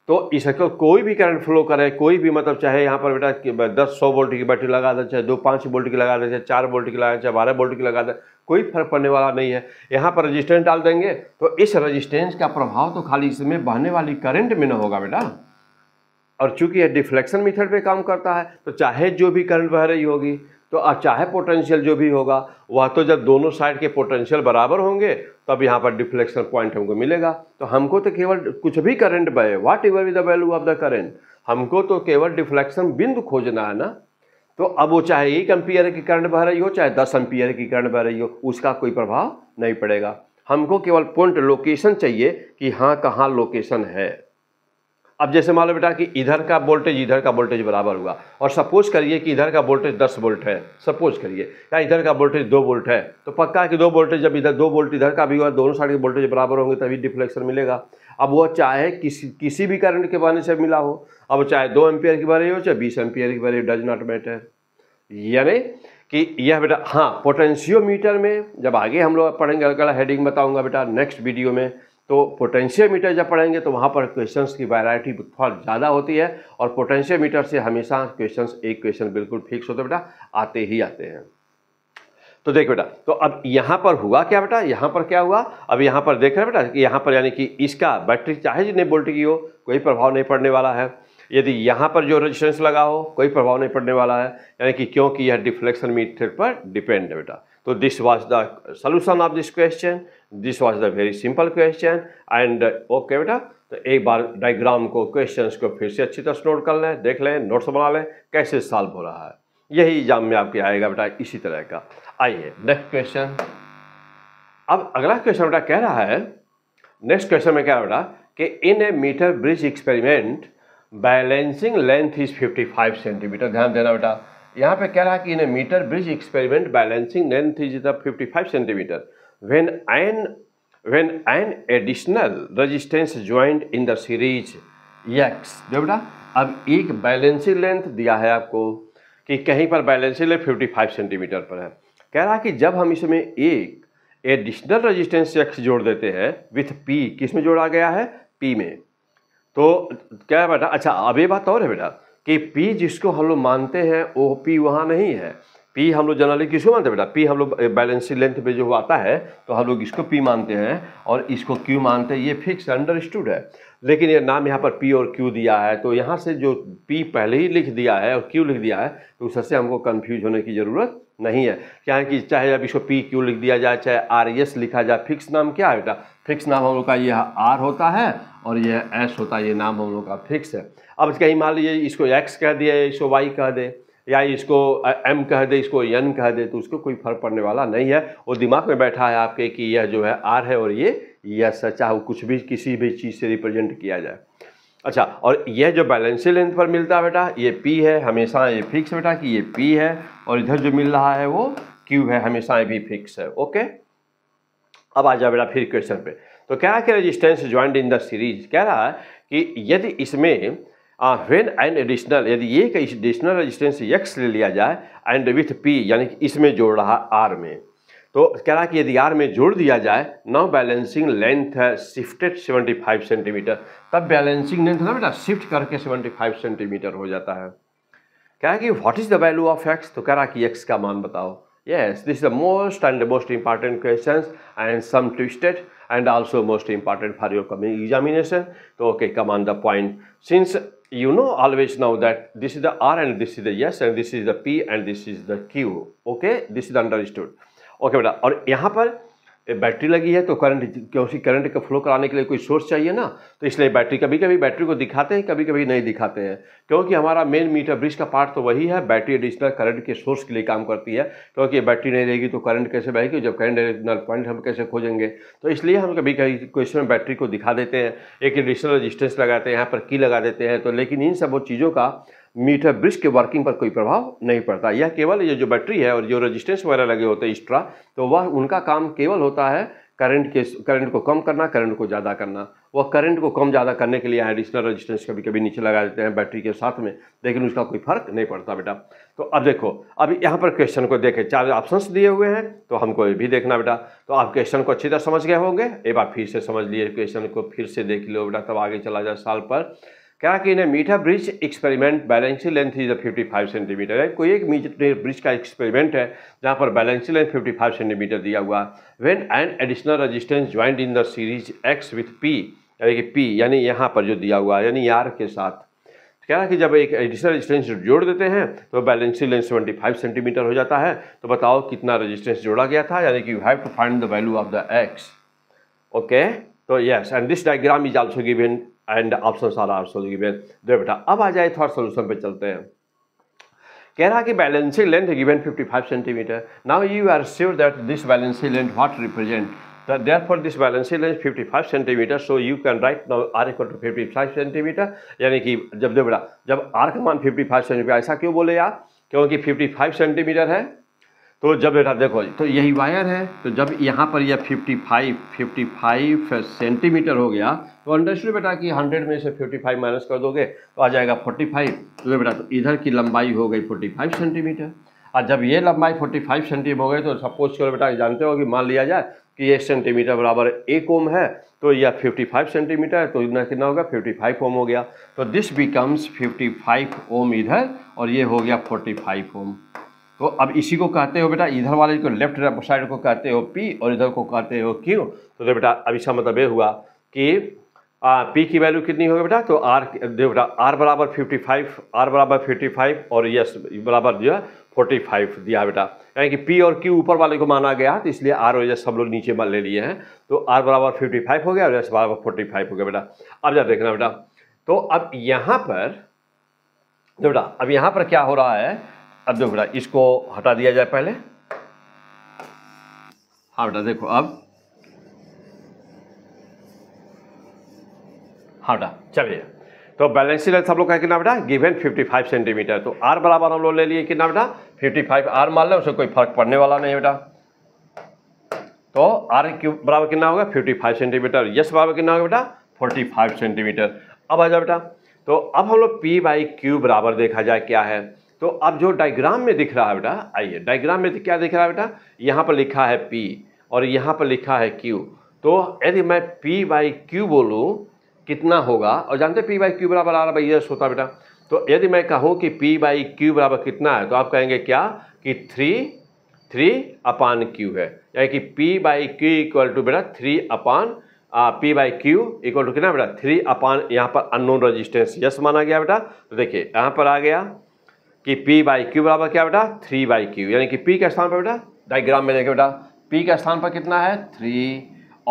तो इसको कोई भी करंट फ्लो करे कोई भी मतलब चाहे यहाँ पर बेटा दस सौ वोल्ट की बैटरी लगा दे चाहे दो पाँच वोल्ट की लगा दे चाहे चार वोल्ट की लगा दे चाहे बारह वोल्ट की लगा दे कोई फर्क पड़ने वाला नहीं है यहाँ पर रजिस्टेंस डाल देंगे तो इस रजिस्टेंस का प्रभाव तो खाली इसमें बहने वाली करंट में ना होगा बेटा और चूंकि यह डिफ्लेक्शन मेथड पे काम करता है तो चाहे जो भी करंट बह रही होगी तो चाहे पोटेंशियल जो भी होगा वह तो जब दोनों साइड के पोटेंशियल बराबर होंगे तब यहाँ पर डिफ्लेक्शन पॉइंट हमको मिलेगा तो हमको तो केवल कुछ भी करंट बहे whatever is the value of the current हमको तो केवल डिफ्लेक्शन बिंदु खोजना है ना तो अब वो चाहे एक एम्पियर की करंट बह रही हो चाहे दस एम्पियर की करंट बह रही हो उसका कोई प्रभाव नहीं पड़ेगा हमको केवल पॉइंट लोकेशन चाहिए कि हाँ कहाँ लोकेशन है अब जैसे मान लो बेटा कि इधर का वोल्टेज इधर का वोल्टेज बराबर हुआ और सपोज करिए कि इधर का वोल्टेज दस वोल्ट है सपोज करिए या इधर का वोल्टेज दो वोल्ट है तो पक्का है कि दो वोल्टेज जब इधर दो वोल्ट इधर का भी हुआ दोनों साइड के वोल्टेज बराबर होंगे तभी डिफ्लेक्शन मिलेगा अब वो चाहे किसी किसी भी करंट के बहाने से मिला हो अब चाहे दो एम्पियर की बारे हो चाहे बीस एम्पियर की बारे डज नॉट मैटर यानी कि यह बेटा हाँ पोटेंशियोमीटर में जब आगे हम लोग पढ़ेंगे अलग अलग हेडिंग बताऊंगा बेटा नेक्स्ट वीडियो में तो पोटेंशियोमीटर जब पढ़ेंगे तो वहाँ पर क्वेश्चंस की वैरायटी बहुत ज़्यादा होती है और पोटेंशियोमीटर से हमेशा क्वेश्चंस एक क्वेश्चन बिल्कुल फिक्स होते बेटा आते ही आते हैं तो देख बेटा तो अब यहाँ पर हुआ क्या बेटा यहाँ पर क्या हुआ अब यहाँ पर देख रहे हैं बेटा कि यहाँ पर यानी कि इसका बैटरी चाहे जितने वोल्ट की हो कोई प्रभाव नहीं पड़ने वाला है यदि यहाँ पर जो रेजिस्टेंस लगा हो कोई प्रभाव नहीं पड़ने वाला है यानी कि क्योंकि यह डिफ्लेक्शन मीटर पर डिपेंड है बेटा So this was the solution of this question. This was the very simple question. And okay uh, बेटा तो एक बार डायग्राम को क्वेश्चंस को फिर से अच्छी तरह से नोट कर लें देख लें नोट्स बना लें कैसे सॉल्व हो रहा है यही एग्जाम में आपके आएगा बेटा इसी तरह का आइए नेक्स्ट क्वेश्चन अब अगला क्वेश्चन बेटा कह रहा है नेक्स्ट क्वेश्चन में कह रहा बेटा कि in a metre bridge experiment balancing length is 55 centimetre ध्यान देना बेटा यहाँ पे कह रहा है कि in a metre bridge experiment balancing length is the 55 centimetre when an when an additional resistance joined in the series X जो बेटा अब एक बैलेंसिंग लेंथ दिया है आपको कि कहीं पर बैलेंसिंग लेंथ 55 सेंटीमीटर पर है कह रहा है कि जब हम इसमें एक एडिशनल रजिस्टेंस एक्स जोड़ देते हैं विथ पी किस में जोड़ा गया है पी में तो क्या है बेटा अच्छा अब ये बात और है बेटा कि पी जिसको हम लोग मानते हैं वो पी वहाँ नहीं है पी हम लोग जनरली किसको मानते हैं बेटा पी हम लोग बैलेंसी लेंथ पे जो आता है तो हम लोग इसको पी मानते हैं और इसको क्यू मानते हैं ये फिक्स अंडरस्टूड है लेकिन ये नाम यहाँ पर पी और क्यू दिया है तो यहाँ से जो पी पहले ही लिख दिया है और क्यू लिख दिया है तो उससे हमको कन्फ्यूज होने की ज़रूरत नहीं है क्या है कि चाहे अब इसको पी क्यू लिख दिया जाए चाहे आर एस e लिखा जाए फिक्स नाम क्या है बेटा फिक्स नाम हम लोग का यह आर होता है और यह एस होता है ये नाम हम लोग का फिक्स है अब कहीं मान लीजिए इसको एक्स कह दिया इसको वाई कह दे या इसको एम कह दे इसको एन कह दे तो उसको कोई फर्क पड़ने वाला नहीं है वो दिमाग में बैठा है आपके कि यह जो है आर है और ये यस है चाहे कुछ भी किसी भी चीज़ से रिप्रेजेंट किया जाए अच्छा और यह जो बैलेंसी लेंथ पर मिलता है बेटा ये पी है हमेशा ये फिक्स बेटा कि ये पी है और इधर जो मिल रहा है वो क्यू है हमेशा ये भी फिक्स है ओके अब आ जाओ बेटा फिर क्वेश्चन पे तो कह रहा है कि resistance joined in the series कह रहा है कि यदि इसमें वेन एंड एडिशनल यदि ये एडिशनल रजिस्टेंस यक्स ले लिया जाए एंड विथ पी यानी कि इसमें जोड़ रहा आर में तो कह रहा कि यदि आर में जोड़ दिया जाए नो बैलेंसिंग लेंथ है शिफ्टेड 75 सेंटीमीटर तब बैलेंसिंग लेंथ ना बेटा शिफ्ट करके 75 सेंटीमीटर हो जाता है कह रहा कि what is the value of X तो कह रहा कि एक्स का मान बताओ yes this the most and most important question and some twisted and also most important for your coming examination तो okay come on the point since you know always now that this is the R and this is the S and this is the P and this is the Q okay this is understood okay बेटा और यहाँ पर battery लगी है तो current क्योंकि current का flow कराने के लिए कोई सोर्स चाहिए ना तो इसलिए बैटरी कभी कभी बैटरी को दिखाते हैं कभी कभी नहीं दिखाते हैं क्योंकि हमारा मेन मीटर ब्रिज का पार्ट तो वही है बैटरी एडिशनल करंट के सोर्स के लिए काम करती है क्योंकि बैटरी नहीं रहेगी तो करंट कैसे बहेगी जब करंट एडिशनल पॉइंट हम कैसे खोजेंगे तो इसलिए हम कभी कभी क्वेश्चन में बैटरी को दिखा देते हैं एक एडिशनल रजिस्टेंस लगाते हैं यहाँ पर की लगा देते हैं तो लेकिन इन सब चीज़ों का मीटर ब्रिज के वर्किंग पर कोई प्रभाव नहीं पड़ता यह केवल ये जो बैटरी है और जो रेजिस्टेंस वगैरह लगे होते हैं एक्स्ट्रा तो वह उनका काम केवल होता है करंट के करंट को कम करना करंट को ज़्यादा करना वह करंट को कम ज़्यादा करने के लिए एडिशनल रेजिस्टेंस कभी कभी नीचे लगा देते हैं बैटरी के साथ में लेकिन उसका कोई फर्क नहीं पड़ता बेटा तो अब देखो अब यहाँ पर क्वेश्चन को देखें चार ऑप्शंस दिए हुए हैं तो हमको ये भी देखना बेटा तो आप क्वेश्चन को अच्छी तरह समझ गए होंगे एक बार फिर से समझ लिए क्वेश्चन को फिर से देख लो बेटा तब आगे चला जाए साल पर क्या कि in a metre bridge experiment balancing length is 55 centimetre है कोई एक मीटर ब्रिज का एक्सपेरिमेंट है जहाँ पर बैलेंसी लेंथ 55 सेंटीमीटर दिया हुआ when an additional resistance joined in the series X with P यानी कि पी यानी यहाँ पर जो दिया हुआ यानी यार के साथ कह रहा कि जब एक एडिशनल रजिस्टेंस जोड़ देते हैं तो balancing length seventy five centimetre हो जाता है तो बताओ कितना रजिस्टेंस जोड़ा गया था यानी कि you have to find the value of the X okay तो yes and this diagram is also given and option सारा आप सोल्व गिवेन दो बेटा अब आ जाए थर्ड सोल्यूशन पे चलते हैं कह रहा कि balancing length given 55 centimetre now you are sure that this balancing length what represent that therefore this balancing length 55 centimeter so you can write now r equal to 55 centimetre यानी कि जब दो बेटा जब आर का मान 55 सेंटीमीटर ऐसा क्यों बोले यार क्योंकि 55 सेंटीमीटर है तो जब बेटा देखो तो यही वायर है तो जब यहाँ पर यह 55 55 सेंटीमीटर हो गया तो अंडरस्टूड बेटा कि 100 में से 55 माइनस कर दोगे तो आ जाएगा 45 तो बेटा तो इधर की लंबाई हो गई 45 सेंटीमीटर और जब ये लंबाई 45 सेंटीमीटर हो गई तो सपोज करो बेटा जानते हो कि मान लिया जाए कि एक सेंटीमीटर बराबर एक ओम है तो यह 55 सेंटीमीटर है तो इतना कितना होगा 55 ओम हो गया तो दिस बिकम्स 55 ओम इधर और ये हो गया 45 ओम तो अब इसी को कहते हो बेटा इधर वाले को लेफ्ट साइड को कहते हो पी और इधर को कहते हो क्यू तो, तो बेटा अब इसका मतलब ये हुआ कि आ, पी की वैल्यू कितनी होगी बेटा तो आर देखो बेटा आर बराबर फिफ्टी फाइव आर बराबर फिफ्टी फाइव और यस बराबर जो है फोर्टी फाइव दिया बेटा यानी कि पी और क्यू ऊपर वाले को माना गया तो इसलिए आर और यस सब लोग नीचे ले लिए हैं तो आर बराबर फिफ्टी फाइव हो गया और यस बराबर फोर्टी फाइव हो गया बेटा अब जब देखना बेटा तो अब यहाँ पर देखो बेटा अब यहाँ पर क्या हो रहा है अब देखो बेटा इसको हटा दिया जाए पहले हाँ बेटा देखो अब हाँ चलिए तो बैलेंसिंग लेंथ हम लोग का कितना बेटा गिवन 55 सेंटीमीटर तो आर बराबर हम लोग ले लिए कितना बेटा 55 आर मान लें उसे कोई फर्क पड़ने वाला नहीं बेटा तो आर बराबर कितना होगा 55 सेंटीमीटर यस बराबर कितना होगा बेटा 45 सेंटीमीटर अब आ जाओ बेटा तो अब हम लोग पी बाई क्यू बराबर देखा जाए क्या है तो अब जो डाइग्राम में दिख रहा है बेटा आइए डाइग्राम में क्या दिख रहा है बेटा यहाँ पर लिखा है पी और यहाँ पर लिखा है क्यू तो यदि मैं पी बाई क्यू बोलूँ कितना होगा और जानते पी बाई क्यू बराबर आर बाई एस होता है बेटा तो यदि मैं कहूँ कि पी बाई क्यू बराबर कितना है तो आप कहेंगे क्या कि थ्री थ्री अपान क्यू है यानी कि P by Q equal to बेटा three upon P by Q equal to कितना बेटा थ्री अपान यहाँ पर अननोन रजिस्टेंस यस माना गया बेटा तो देखिए यहाँ पर आ गया कि पी बाई क्यू बराबर क्या बेटा थ्री बाई क्यू यानी कि पी के स्थान पर बेटा डाइग्राम में देखे बेटा पी के स्थान पर कितना है थ्री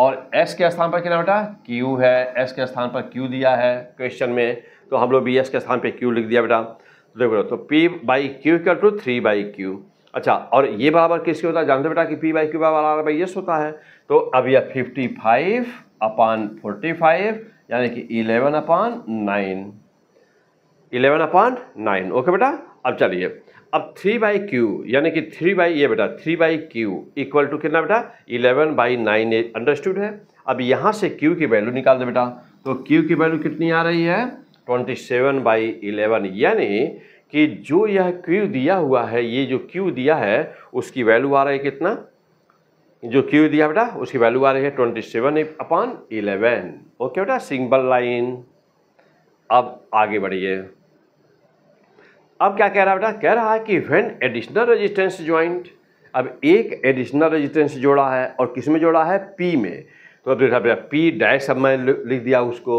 और s के स्थान पर क्या बेटा q है s के स्थान पर q दिया है क्वेश्चन में तो हम लोग बी एस के स्थान पे q लिख दिया बेटा तो देखो तो p by Q equal to three by Q अच्छा और ये बराबर किसके होता है जानते बेटा कि p बाई क्यू बराबर बाई एस होता है तो अब यह fifty five upon forty five यानी कि eleven upon nine eleven upon nine okay बेटा अब चलिए अब थ्री बाई क्यू यानी कि थ्री बाई ये बेटा three by Q equal to कितना बेटा eleven by nine at understood है अब यहाँ से क्यू की वैल्यू निकाल दे बेटा तो क्यू की वैल्यू कितनी आ रही है ट्वेंटी सेवन बाई इलेवन यानी कि जो यह क्यू दिया हुआ है ये जो क्यू दिया है उसकी वैल्यू आ रही है कितना जो क्यू दिया बेटा उसकी वैल्यू आ रही है twenty seven upon eleven okay बेटा सिंगल लाइन अब आगे बढ़िए अब क्या कह रहा है बेटा कह रहा है कि वेन एडिशनल रेजिस्टेंस ज्वाइंट अब एक एडिशनल रेजिस्टेंस जोड़ा है और किस में जोड़ा है पी में तो अब बेटा पी डैश अब मैंने लिख दिया उसको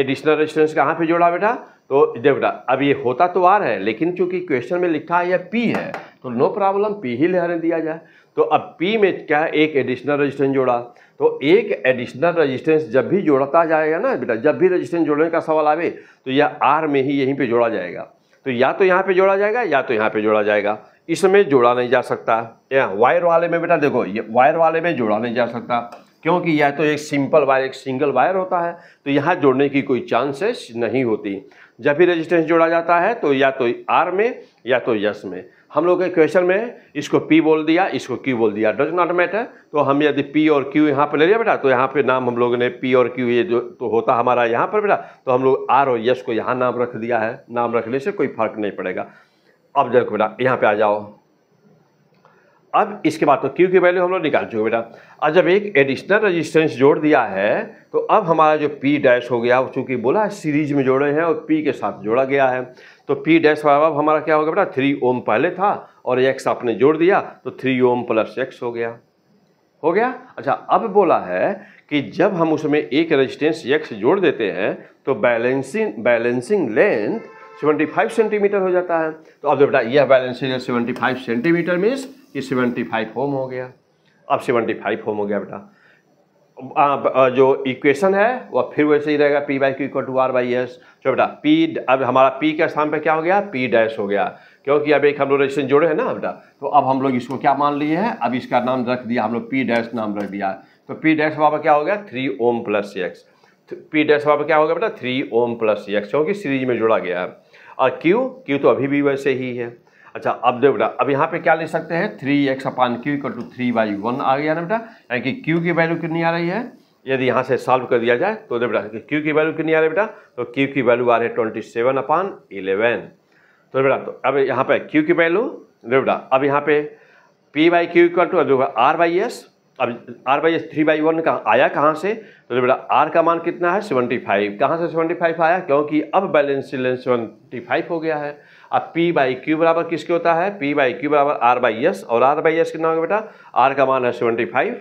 एडिशनल रेजिस्टेंस कहाँ पे जोड़ा बेटा तो देख बेटा अब ये होता तो आर है लेकिन चूंकि क्वेश्चन में लिखा है यह पी है तो नो प्रॉब्लम पी ही लेने दिया जाए तो अब पी में क्या है एक एडिशनल रजिस्टेंस जोड़ा तो एक एडिशनल रजिस्टेंस जब भी जोड़ता जाएगा ना बेटा जब भी रजिस्टेंस जोड़ने का सवाल आवे तो यह आर में ही यहीं पर जोड़ा जाएगा तो या तो यहाँ पे जोड़ा जाएगा या तो यहाँ पे जोड़ा जाएगा इसमें जोड़ा नहीं जा सकता या वायर वाले में बेटा देखो ये वायर वाले में जोड़ा नहीं जा सकता क्योंकि यह तो एक सिंपल वायर एक सिंगल वायर होता है तो यहाँ जोड़ने की कोई चांसेस नहीं होती जब भी रेजिस्टेंस जोड़ा जाता है तो या तो आर में या तो यस में हम लोग के क्वेश्चन में इसको पी बोल दिया इसको क्यू बोल दिया डज नॉट मैटर तो हम यदि पी और क्यू यहाँ पर ले लिया बेटा तो यहाँ पे नाम हम लोगों ने पी और क्यू ये जो तो होता हमारा यहाँ पर बेटा तो हम लोग आर और यश को यहाँ नाम रख दिया है नाम रखने से कोई फर्क नहीं पड़ेगा अब देखो बेटा यहाँ पे आ जाओ अब इसके बाद तो क्यू की वैल्यू हम लोग निकाल चुके बेटा और जब एक एडिशनल रजिस्टेंस जोड़ दिया है तो अब हमारा जो पी डैश हो गया वो चूँकि बोला सीरीज में जोड़े हैं और पी के साथ जोड़ा गया है तो पी डैश वाई वाव हमारा क्या हो गया बेटा थ्री ओम पहले था और एक्स आपने जोड़ दिया तो थ्री ओम प्लस एक्स हो गया हो गया अच्छा अब बोला है कि जब हम उसमें एक रेजिस्टेंस एक्स जोड़ देते हैं तो बैलेंसिंग बैलेंसिंग लेंथ 75 सेंटीमीटर हो जाता है तो अब बेटा यह balancing seventy five centimetre means कि फाइव होम हो गया अब सेवेंटी फाइव होम हो गया बेटा जो इक्वेशन है वह फिर वैसे ही रहेगा P by Q equal to R by S चलो बेटा पी अब हमारा पी के स्थान पर क्या हो गया पी डैश हो गया क्योंकि अब एक हम लोग रजिस्ट्रेशन जोड़े हैं ना बेटा तो अब हम लोग इसको क्या मान लिए हैं अब इसका नाम रख दिया हम लोग पी डैश नाम रख दिया तो पी डैश बाबा क्या हो गया three ohm plus X P dash बाबा क्या हो गया बेटा थ्री ओम प्लस एक्स क्योंकि सीरीज में जोड़ा गया है और क्यू क्यू तो अभी भी वैसे ही है अच्छा अब देखो बेटा अब यहाँ पे क्या ले सकते हैं three X upon Q equal to three by one आ गया ना बेटा यानी कि क्यू की वैल्यू कितनी आ रही है यदि यहाँ से सॉल्व कर दिया जाए तो देखो बेटा क्यू की वैल्यू कितनी आ रही है बेटा तो क्यू की वैल्यू आ रही है ट्वेंटी सेवन अपान इलेवन तो बेटा तो अब यहाँ पे क्यू की वैल्यू देखो बेटा अब यहाँ पे P by Q equal to देखो आर बाई एस अब R by S three by one कहाँ आया कहाँ से तो बेटा आर का मान कितना है सेवेंटी फाइव कहाँ से सेवेंटी फाइव आया क्योंकि अब बैलेंस सेवेंटी फाइव हो गया है अब पी बाई क्यू बराबर किसके होता है पी बाई क्यू बराबर आर बाई एस और आर बाई एस कितना हो गया बेटा आर का मान है सेवेंटी फाइव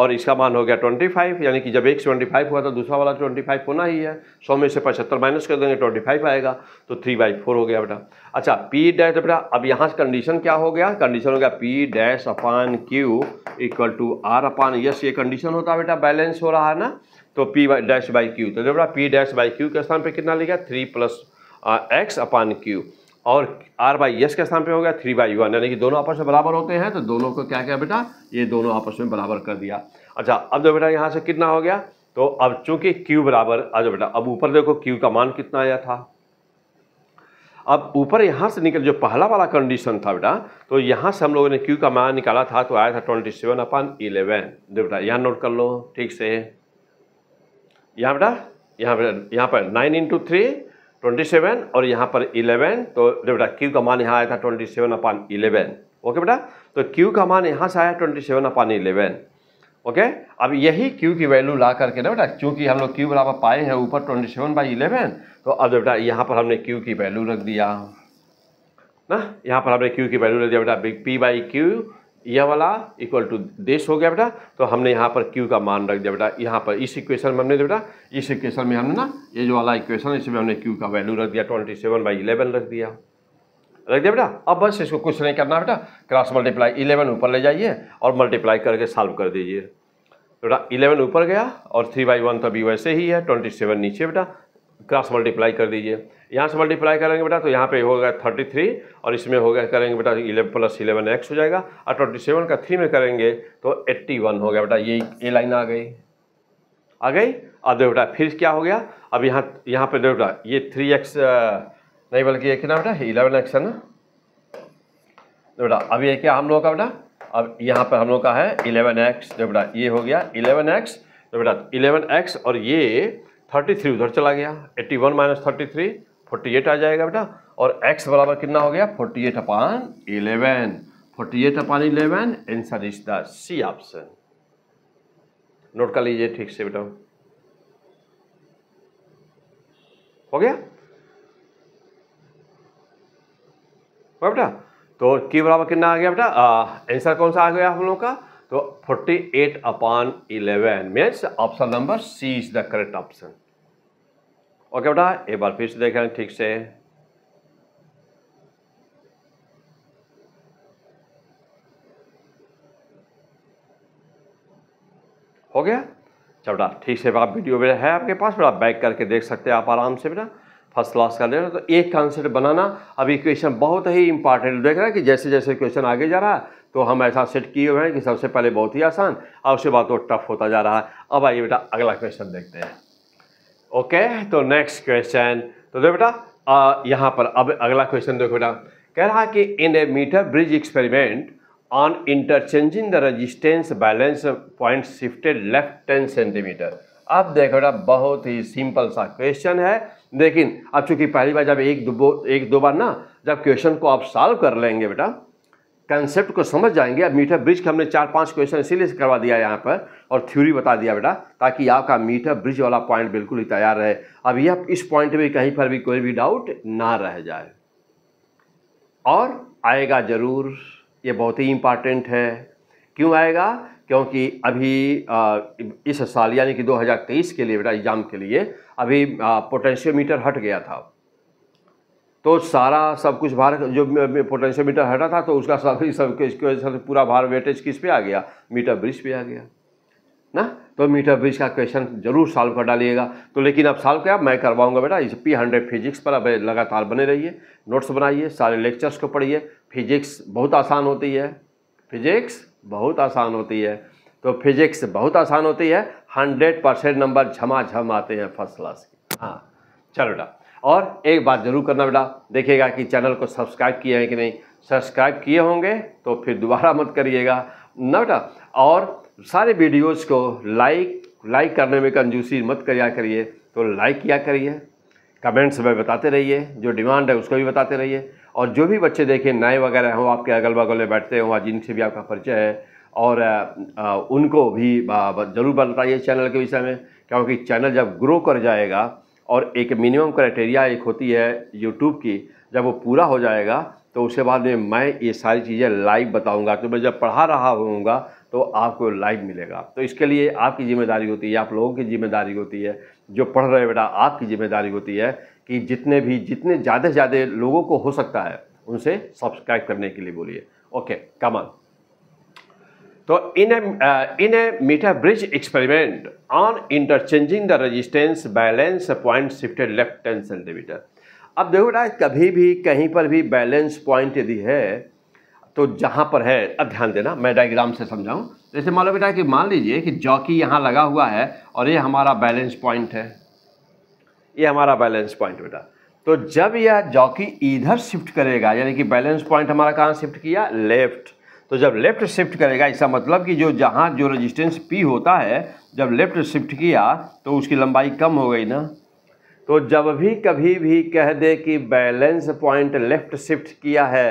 और इसका मान हो गया ट्वेंटी फाइव यानी कि जब एक सेवेंटी फाइव हुआ तो दूसरा वाला ट्वेंटी फाइव होना ही है सौ में से पचहत्तर माइनस कर देंगे ट्वेंटी फाइव आएगा तो थ्री बाई फोर हो गया बेटा अच्छा पी डैश तो बेटा अब यहाँ से कंडीशन क्या हो गया कंडीशन हो गया P dash upon Q equal to R upon S ये कंडीशन होता है बेटा बैलेंस हो रहा है ना तो पी डैश बाई क्यू तो बेटा पी डैश बाई क्यू के स्थान पर कितना लिखा three plus X upon Q और आर बाई यस के स्थान पे हो गया थ्री बाई वन यानी कि दोनों आपस में बराबर होते हैं तो दोनों को क्या किया बेटा ये दोनों आपस में बराबर कर दिया अच्छा अब जो बेटा यहाँ से कितना हो गया तो अब चूंकि क्यू बराबर अच्छा बेटा अब ऊपर देखो क्यू का मान कितना आया था अब ऊपर यहाँ से निकल जो पहला वाला कंडीशन था बेटा तो यहाँ से हम लोगों ने क्यू का मान निकाला था तो आया था ट्वेंटी सेवन अपन इलेवन देखो बेटा यहाँ नोट कर लो ठीक से यहाँ बेटा यहाँ बेटा यहाँ पर नाइन इंटू थ्री 27 और यहाँ पर 11 तो बेटा Q का मान यहाँ आया था 27 सेवन अपान इलेवन ओके बेटा तो Q का मान यहाँ से आया 27 सेवन अपान इलेवन ओके अब यही Q की वैल्यू ला करके ना बेटा क्योंकि हम लोग Q बराबर पाए हैं ऊपर 27 सेवन बाई इलेवन तो अब बेटा यहाँ पर हमने Q की वैल्यू रख दिया ना यहाँ पर हमने Q की वैल्यू रख दिया बेटा पी बाई क्यू यह वाला इक्वल टू देश हो गया बेटा तो हमने यहाँ पर क्यू का मान रख दिया बेटा यहाँ पर इस इक्वेशन में हमने तो बेटा इस इक्वेशन में हमने ना ये जो वाला इक्वेशन है इसमें हमने क्यू का वैल्यू रख दिया ट्वेंटी सेवन बाई इलेवन रख दिया रख दिया बेटा अब बस इसको कुछ नहीं करना बेटा क्रॉस मल्टीप्लाई इलेवन ऊपर ले जाइए और मल्टीप्लाई करके सॉल्व कर दीजिए बेटा इलेवन ऊपर गया और थ्री बाई वन तो अभी वैसे ही है ट्वेंटी सेवन नीचे बेटा क्रॉस मल्टीप्लाई कर दीजिए यहाँ से मल्टीप्लाई करेंगे बेटा तो यहाँ पे होगा थर्टी थ्री और इसमें होगा करेंगे बेटा इलेवन प्लस इलेवन एक्स हो जाएगा और ट्वेंटी सेवन का थ्री में करेंगे तो एट्टी वन हो गया बेटा ये ये लाइन आ गई आ गई अब देखो बेटा फिर क्या हो गया अब यहाँ यहाँ पे देखो बेटा ये थ्री एक्स नहीं बल्कि ये क्या बेटा इलेवन एक्स है ना बेटा अब ये क्या हम लोग का बेटा अब यहाँ पर हम लोग का है इलेवन एक्स देखो बेटा ये हो गया इलेवन एक्स तो बेटा इलेवन एक्स और ये थर्टी थ्री उधर चला गया eighty one minus thirty three forty eight आ जाएगा बेटा और एक्स बराबर कितना हो गया forty eight upon eleven forty eight upon eleven answer is the C option note कर लीजिए ठीक से बेटा हो गया बेटा तो की बराबर कितना आ गया बेटा आंसर कौन सा आ गया हम लोग का तो 48 upon eleven means option number C is the correct option okay बेटा एक बार फिर से देखें ठीक से हो गया चल बेटा ठीक से आप वीडियो मेरा है आपके पास बेटा बैक करके देख सकते हैं आप आराम से बेटा फर्स्ट क्लास कर लेना तो एक कॉन्सेप्ट बनाना अभी क्वेश्चन बहुत ही इंपॉर्टेंट देख रहा है कि जैसे जैसे क्वेश्चन आगे जा रहा है तो हम ऐसा सेट किए हुए हैं कि सबसे पहले बहुत ही आसान और उसके बाद वो तो टफ होता जा रहा है अब आइए बेटा अगला क्वेश्चन देखते हैं ओके तो नेक्स्ट क्वेश्चन तो देखो बेटा यहाँ पर अब अगला क्वेश्चन देखो बेटा कह रहा कि in a metre bridge experiment on interchanging the resistance balance point shifted left ten centimetre अब देखो बेटा बहुत ही सिंपल सा क्वेश्चन है लेकिन अब चूंकि पहली बार जब एक दो एक दो बार ना जब क्वेश्चन को आप सॉल्व कर लेंगे बेटा कंसेप्ट को समझ जाएंगे अब मीटर ब्रिज के हमने चार पांच क्वेश्चन इसीलिए करवा दिया यहाँ पर और थ्योरी बता दिया बेटा ताकि आपका मीटर ब्रिज वाला पॉइंट बिल्कुल ही तैयार रहे अब यह इस पॉइंट में कहीं पर भी कोई भी डाउट ना रह जाए और आएगा ज़रूर ये बहुत ही इम्पॉर्टेंट है क्यों आएगा क्योंकि अभी इस साल यानी कि 2023 के लिए बेटा एग्ज़ाम के लिए अभी मीटर हट गया था तो सारा सब कुछ भार जो पोटेंशियल मीटर हटा था तो उसका सब सब पूरा भार वेटेज किस पे आ गया मीटर ब्रिज पे आ गया ना तो मीटर ब्रिज का क्वेश्चन जरूर सॉल्व कर डालिएगा तो लेकिन अब सॉल्व क्या मैं करवाऊंगा बेटा इस पी हंड्रेड फिजिक्स पर अब लगातार बने रहिए नोट्स बनाइए सारे लेक्चर्स को पढ़िए फिजिक्स बहुत आसान होती है फिजिक्स बहुत आसान होती है तो फिजिक्स बहुत आसान होती है हंड्रेड परसेंट नंबर झमाझम आते हैं फर्स्ट क्लास के हाँ चलो बेटा और एक बात ज़रूर करना बेटा देखिएगा कि चैनल को सब्सक्राइब किए हैं कि नहीं सब्सक्राइब किए होंगे तो फिर दोबारा मत करिएगा ना बेटा और सारे वीडियोज़ को लाइक लाइक करने में कंजूसी मत किया करिए तो लाइक किया करिए कमेंट्स में बताते रहिए जो डिमांड है उसको भी बताते रहिए और जो भी बच्चे देखें नए वगैरह हों आपके अगल बगल में बैठते हों जिनसे भी आपका परिचय है और उनको भी ज़रूर बताइए चैनल के विषय में क्योंकि चैनल जब ग्रो कर जाएगा और एक मिनिमम क्राइटेरिया एक होती है यूट्यूब की जब वो पूरा हो जाएगा तो उसके बाद में मैं ये सारी चीज़ें लाइव बताऊंगा तो मैं जब पढ़ा रहा होऊंगा तो आपको लाइव मिलेगा तो इसके लिए आपकी जिम्मेदारी होती है आप लोगों की जिम्मेदारी होती है जो पढ़ रहे बेटा आपकी जिम्मेदारी होती है कि जितने भी जितने ज़्यादा से ज़्यादा लोगों को हो सकता है उनसे सब्सक्राइब करने के लिए बोलिए ओके कमल तो in in a in bridge experiment on interchanging the resistance balance point shifted left ten centimetre अब देखो बेटा कभी भी कहीं पर भी बैलेंस पॉइंट यदि है तो जहाँ पर है अब ध्यान देना मैं डायग्राम से समझाऊँ जैसे मान लो बेटा कि मान लीजिए कि जॉकी यहाँ लगा हुआ है और ये हमारा बैलेंस पॉइंट है ये हमारा बैलेंस पॉइंट बेटा तो जब यह जॉकी इधर शिफ्ट करेगा यानी कि बैलेंस पॉइंट हमारा कहाँ शिफ्ट किया लेफ्ट तो जब लेफ़्ट शिफ्ट करेगा इसका मतलब कि जो जहाँ जो रेजिस्टेंस पी होता है जब लेफ़्ट शिफ्ट किया तो उसकी लंबाई कम हो गई ना तो जब भी कभी भी कह दे कि बैलेंस पॉइंट लेफ़्ट शिफ्ट किया है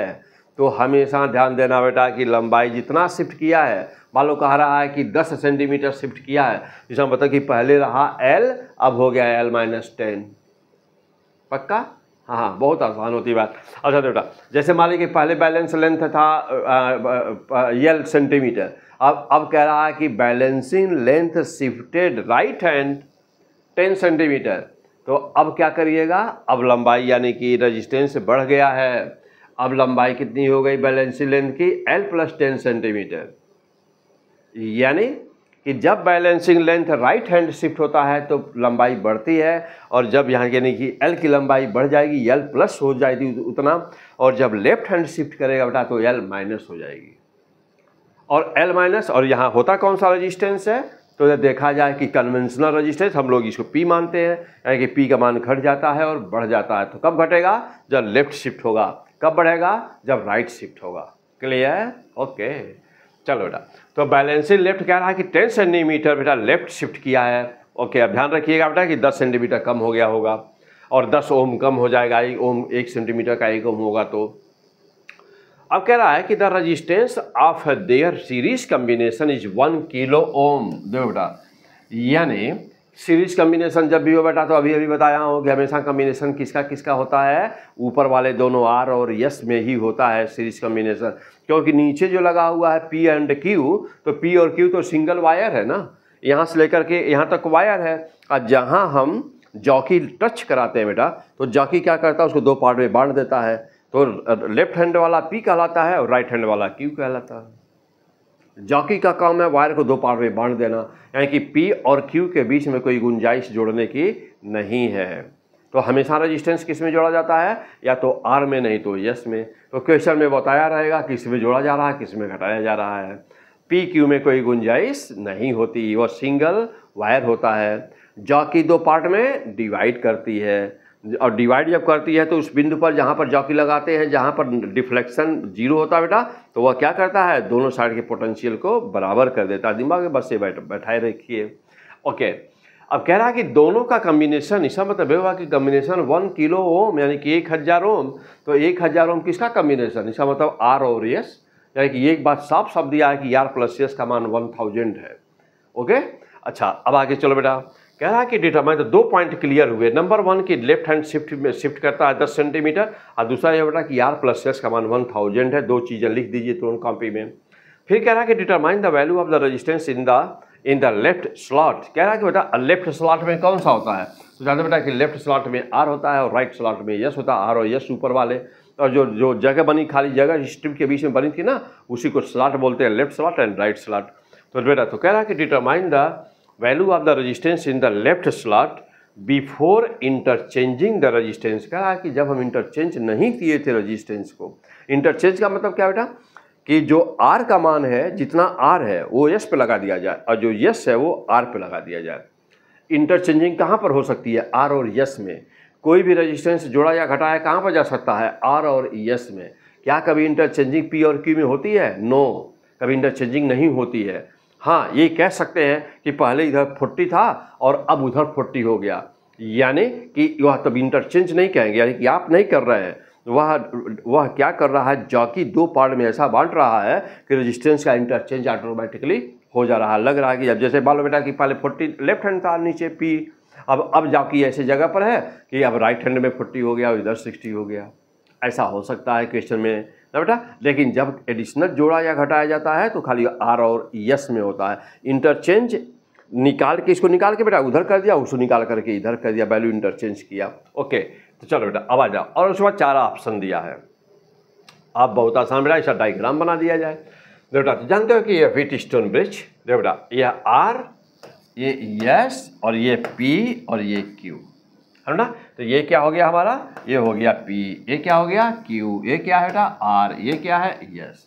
तो हमेशा ध्यान देना बेटा कि लंबाई जितना शिफ्ट किया है मान लो कह रहा है कि 10 सेंटीमीटर शिफ्ट किया है जिसमें मतलब कि पहले रहा एल अब हो गया एल माइनस टेन पक्का हाँ हाँ बहुत आसान होती है बात अच्छा बेटा जैसे मान लीजिए पहले बैलेंस लेंथ था यल सेंटीमीटर अब अब कह रहा है कि balancing length shifted right hand ten centimetre तो अब क्या करिएगा अब लंबाई यानी कि रजिस्टेंस बढ़ गया है अब लंबाई कितनी हो गई बैलेंसिंग लेंथ की एल प्लस टेन सेंटीमीटर यानी कि जब balancing length right hand shift होता है तो लंबाई बढ़ती है और जब यहाँ यानी कि एल की लंबाई बढ़ जाएगी एल प्लस हो जाएगी उतना और जब लेफ्ट हैंड शिफ्ट करेगा बेटा तो एल माइनस हो जाएगी और एल माइनस और यहाँ होता कौन सा रजिस्टेंस है तो जब देखा जाए कि कन्वेंशनल रजिस्टेंस हम लोग इसको पी मानते हैं यानी कि पी का मान घट जाता है और बढ़ जाता है तो कब घटेगा जब लेफ्ट शिफ्ट होगा कब बढ़ेगा जब राइट शिफ्ट होगा क्लियर ओके चलो बेटा तो बैलेंसिंग लेफ्ट कह रहा है कि टेन सेंटीमीटर बेटा लेफ्ट शिफ्ट किया है ओके अब ध्यान रखिएगा बेटा कि दस सेंटीमीटर कम हो गया होगा और दस ओम कम हो जाएगा एक ओम एक सेंटीमीटर का एक ओम होगा तो अब कह रहा है कि the resistance of their series combination is one kilo ohm देखो बेटा यानी सीरीज कम्बिनेशन जब भी हो बेटा तो अभी अभी बताया हूँ कि हमेशा कम्बिनेशन किसका किसका होता है ऊपर वाले दोनों आर और यस में ही होता है सीरीज कम्बिनेशन क्योंकि नीचे जो लगा हुआ है पी एंड क्यू तो पी और क्यू तो सिंगल वायर है ना यहाँ से लेकर के यहाँ तक वायर है और जहाँ हम जॉकी टच कराते हैं बेटा तो जॉकी क्या करता है उसको दो पार्ट में बांट देता है तो लेफ्ट हैंड वाला पी कहलाता है और राइट हैंड वाला क्यू कहलाता है जॉकी का काम है वायर को दो पार्ट में बांट देना यानी कि पी और क्यू के बीच में कोई गुंजाइश जोड़ने की नहीं है तो हमेशा रजिस्टेंस किस में जोड़ा जाता है या तो आर में नहीं तो यस में तो क्वेश्चन में बताया रहेगा किस में जोड़ा जा रहा है किस में घटाया जा रहा है पी क्यू में कोई गुंजाइश नहीं होती वह सिंगल वायर होता है जॉकी दो पार्ट में डिवाइड करती है और डिवाइड जब करती है तो उस बिंदु पर जहाँ पर जॉकी लगाते हैं जहाँ पर डिफ्लेक्शन जीरो होता है बेटा तो वह क्या करता है दोनों साइड के पोटेंशियल को बराबर कर देता है दिमाग में बस से बैठ बैठाए रखिए ओके अब कह रहा है कि दोनों का कम्बिनेशन इसका मतलब हुआ कि कम्बिनेशन वन किलो ओम यानी कि एक हज़ार ओम तो एक हज़ार ओम किसका कम्बिनेशन इसका मतलब आर और एस यानी कि एक बात साफ साफ दिया है कि आर प्लस एस का मान वन थाउजेंड है ओके अच्छा अब आगे चलो बेटा कह रहा है कि डिटरमाइन तो दो पॉइंट क्लियर हुए नंबर वन की लेफ्ट हैंड शिफ्ट में शिफ्ट करता है दस सेंटीमीटर और दूसरा ये बेटा कि आर प्लस एस का मान वन थाउजेंड है दो चीज़ें लिख दीजिए तुरंत तो कॉपी में फिर कह रहा है कि determine the value of the resistance in the in the left slot कह रहा है कि बेटा लेफ्ट स्लॉट में कौन सा होता है तो जानते बेटा कि लेफ्ट स्लॉट में आर होता है और राइट स्लॉट में यस होता है आर और यस ऊपर वाले और जो जो जगह बनी खाली जगह स्ट्रिप के बीच में बनी थी ना उसी को स्लॉट बोलते हैं left slot and right slot तो बेटा तो कह रहा है कि determine the value of the resistance in the left slot before interchanging the resistance कहा कि जब हम इंटरचेंज नहीं किए थे रजिस्टेंस को इंटरचेंज का मतलब क्या बेटा कि जो आर का मान है जितना आर है वो यस पे लगा दिया जाए और जो यस है वो आर पे लगा दिया जाए इंटरचेंजिंग कहाँ पर हो सकती है आर और यस में कोई भी रजिस्टेंस जोड़ा या घटाया कहाँ पर जा सकता है आर और यस में क्या कभी इंटरचेंजिंग पी और क्यू में होती है नो no, कभी इंटरचेंजिंग नहीं होती है हाँ ये कह सकते हैं कि पहले इधर फोर्टी था और अब उधर फोर्टी हो गया यानी कि वह तब इंटरचेंज नहीं कहेंगे यानी कि आप नहीं कर रहे हैं वह वह क्या कर रहा है जॉकी दो पार्ट में ऐसा बांट रहा है कि रेजिस्टेंस का इंटरचेंज ऑटोमेटिकली हो जा रहा है लग रहा है कि अब जैसे बालो बेटा कि पहले फोर्टी लेफ्ट हैंड था नीचे पी अब अब जॉकी ऐसे जगह पर है कि अब राइट हैंड में फोर्टी हो गया और इधर सिक्सटी हो गया ऐसा हो सकता है क्वेश्चन में ना बेटा लेकिन जब एडिशनल जोड़ा या घटाया जाता है तो खाली आर और यस में होता है इंटरचेंज निकाल के इसको निकाल के बेटा उधर कर दिया उसको निकाल करके इधर कर दिया वैल्यू इंटरचेंज किया ओके तो चलो बेटा अब आ जाओ और उसके बाद चारा ऑप्शन दिया है आप बहुत आसान बेटा ऐसा डाइग्राम बना दिया जाए बेटा तो जानते हो कि ये फिट स्टोन ब्रिज बेटा यह आर ये यस और ये पी और ये क्यू है ना तो ये क्या हो गया हमारा ये हो गया P ये क्या हो गया Q ये क्या है बेटा R ये क्या है यस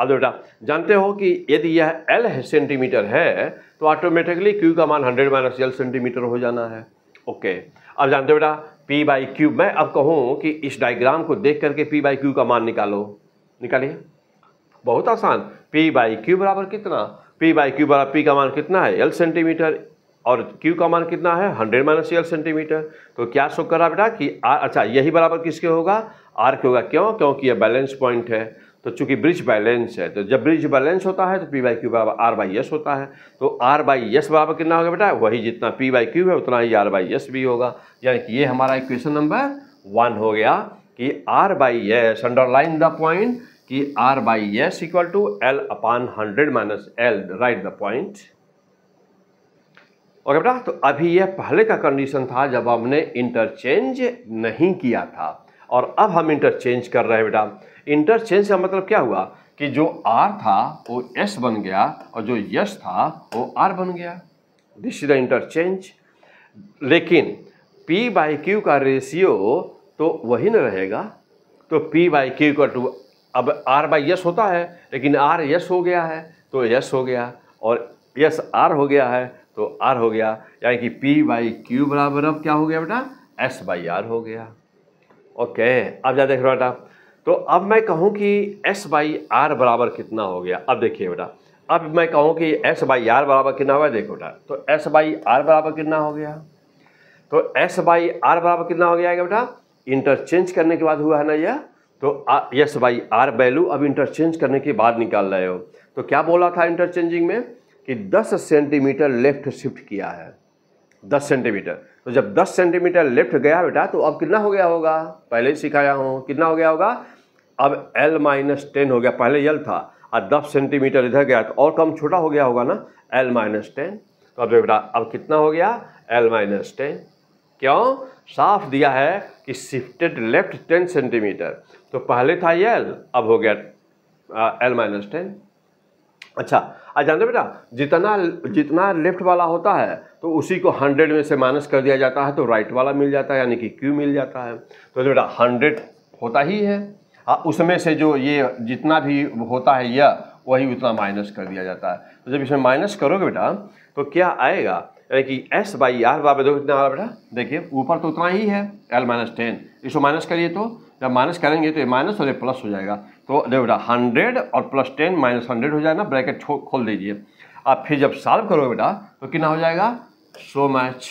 अब बेटा जानते हो कि यदि यह L सेंटीमीटर है तो ऑटोमेटिकली Q का मान 100 माइनस एल सेंटीमीटर हो जाना है ओके अब जानते हो बेटा P बाई क्यू मैं अब कहूँ कि इस डायग्राम को देख करके P बाई क्यू का मान निकालो निकालिए बहुत आसान P बाई क्यू बराबर कितना P बाई क्यू बराबर P का मान कितना है L सेंटीमीटर और Q का मान कितना है 100 माइनस ट्वेल्व सेंटीमीटर तो क्या शो कर रहा बेटा कि R अच्छा यही बराबर किसके होगा आर के होगा क्यों क्योंकि यह बैलेंस पॉइंट है तो चूंकि ब्रिज बैलेंस है तो जब ब्रिज बैलेंस होता है तो पी बाई क्यू बराबर आर बाई एस होता है तो आर बाई एस बराबर कितना होगा बेटा वही जितना पी बाई क्यू है उतना ही आर बाई एस भी होगा यानी कि ये हमारा इक्वेशन नंबर वन हो गया कि R by S underline the point कि R by S equal to L upon hundred minus L right the point और बेटा तो अभी यह पहले का कंडीशन था जब हमने इंटरचेंज नहीं किया था और अब हम इंटरचेंज कर रहे हैं बेटा इंटरचेंज का मतलब क्या हुआ कि जो आर था वो एस बन गया और जो यश था वो आर बन गया दिस इज द इंटरचेंज लेकिन पी बाई क्यू का रेशियो तो वही ना रहेगा तो पी बाई क्यू का टू अब आर बाई यस होता है लेकिन आर यस हो गया है तो यस हो गया और यस आर हो गया है तो आर हो गया यानी कि पी बाई क्यू बराबर अब क्या हो गया बेटा एस बाई आर हो गया ओके अब जा देख रहा बेटा तो अब मैं कहूँ कि एस बाई आर बराबर कितना हो गया अब देखिए बेटा अब मैं कहूँ कि एस बाई आर बराबर कितना हुआ देखो बेटा तो एस बाई आर बराबर कितना हो गया तो एस बाई आर बराबर कितना हो गया बेटा इंटरचेंज करने के बाद हुआ है ना यह तो एस बाई आर वैल्यू अब इंटरचेंज करने के बाद निकाल रहे हो तो क्या बोला था इंटरचेंजिंग में कि 10 सेंटीमीटर लेफ्ट शिफ्ट किया है 10 सेंटीमीटर तो जब 10 सेंटीमीटर लेफ्ट गया बेटा तो अब कितना हो गया होगा पहले ही सिखाया हूँ कितना हो गया होगा अब एल माइनस टेन हो गया पहले यल था और दस सेंटीमीटर इधर गया तो और कम छोटा हो गया होगा ना एल माइनस टेन तो अब बेटा अब कितना हो गया एल माइनस टेन क्यों साफ दिया है कि शिफ्टेड लेफ्ट टेन सेंटीमीटर तो पहले था यल अब हो गया एल माइनस टेन अच्छा आज जानते बेटा जितना जितना लेफ्ट वाला होता है तो उसी को हंड्रेड में से माइनस कर दिया जाता है तो राइट वाला मिल जाता है यानी कि क्यू मिल जाता है तो बेटा हंड्रेड होता ही है हाँ, उसमें से जो ये जितना भी होता है यह वही उतना माइनस कर दिया जाता है तो जब इसमें माइनस करोगे बेटा तो क्या आएगा यानी कि एस बाई आर बाबे दो कितना बेटा देखिए ऊपर तो उतना ही है एल माइनस टेन इसको माइनस करिए तो जब माइनस करेंगे तो ये माइनस और ये प्लस हो जाएगा तो बेटा हंड्रेड और प्लस टेन माइनस हंड्रेड हो जाएगा ब्रैकेट खोल दीजिए आप फिर जब सॉल्व करोगे बेटा तो कितना हो जाएगा सो मच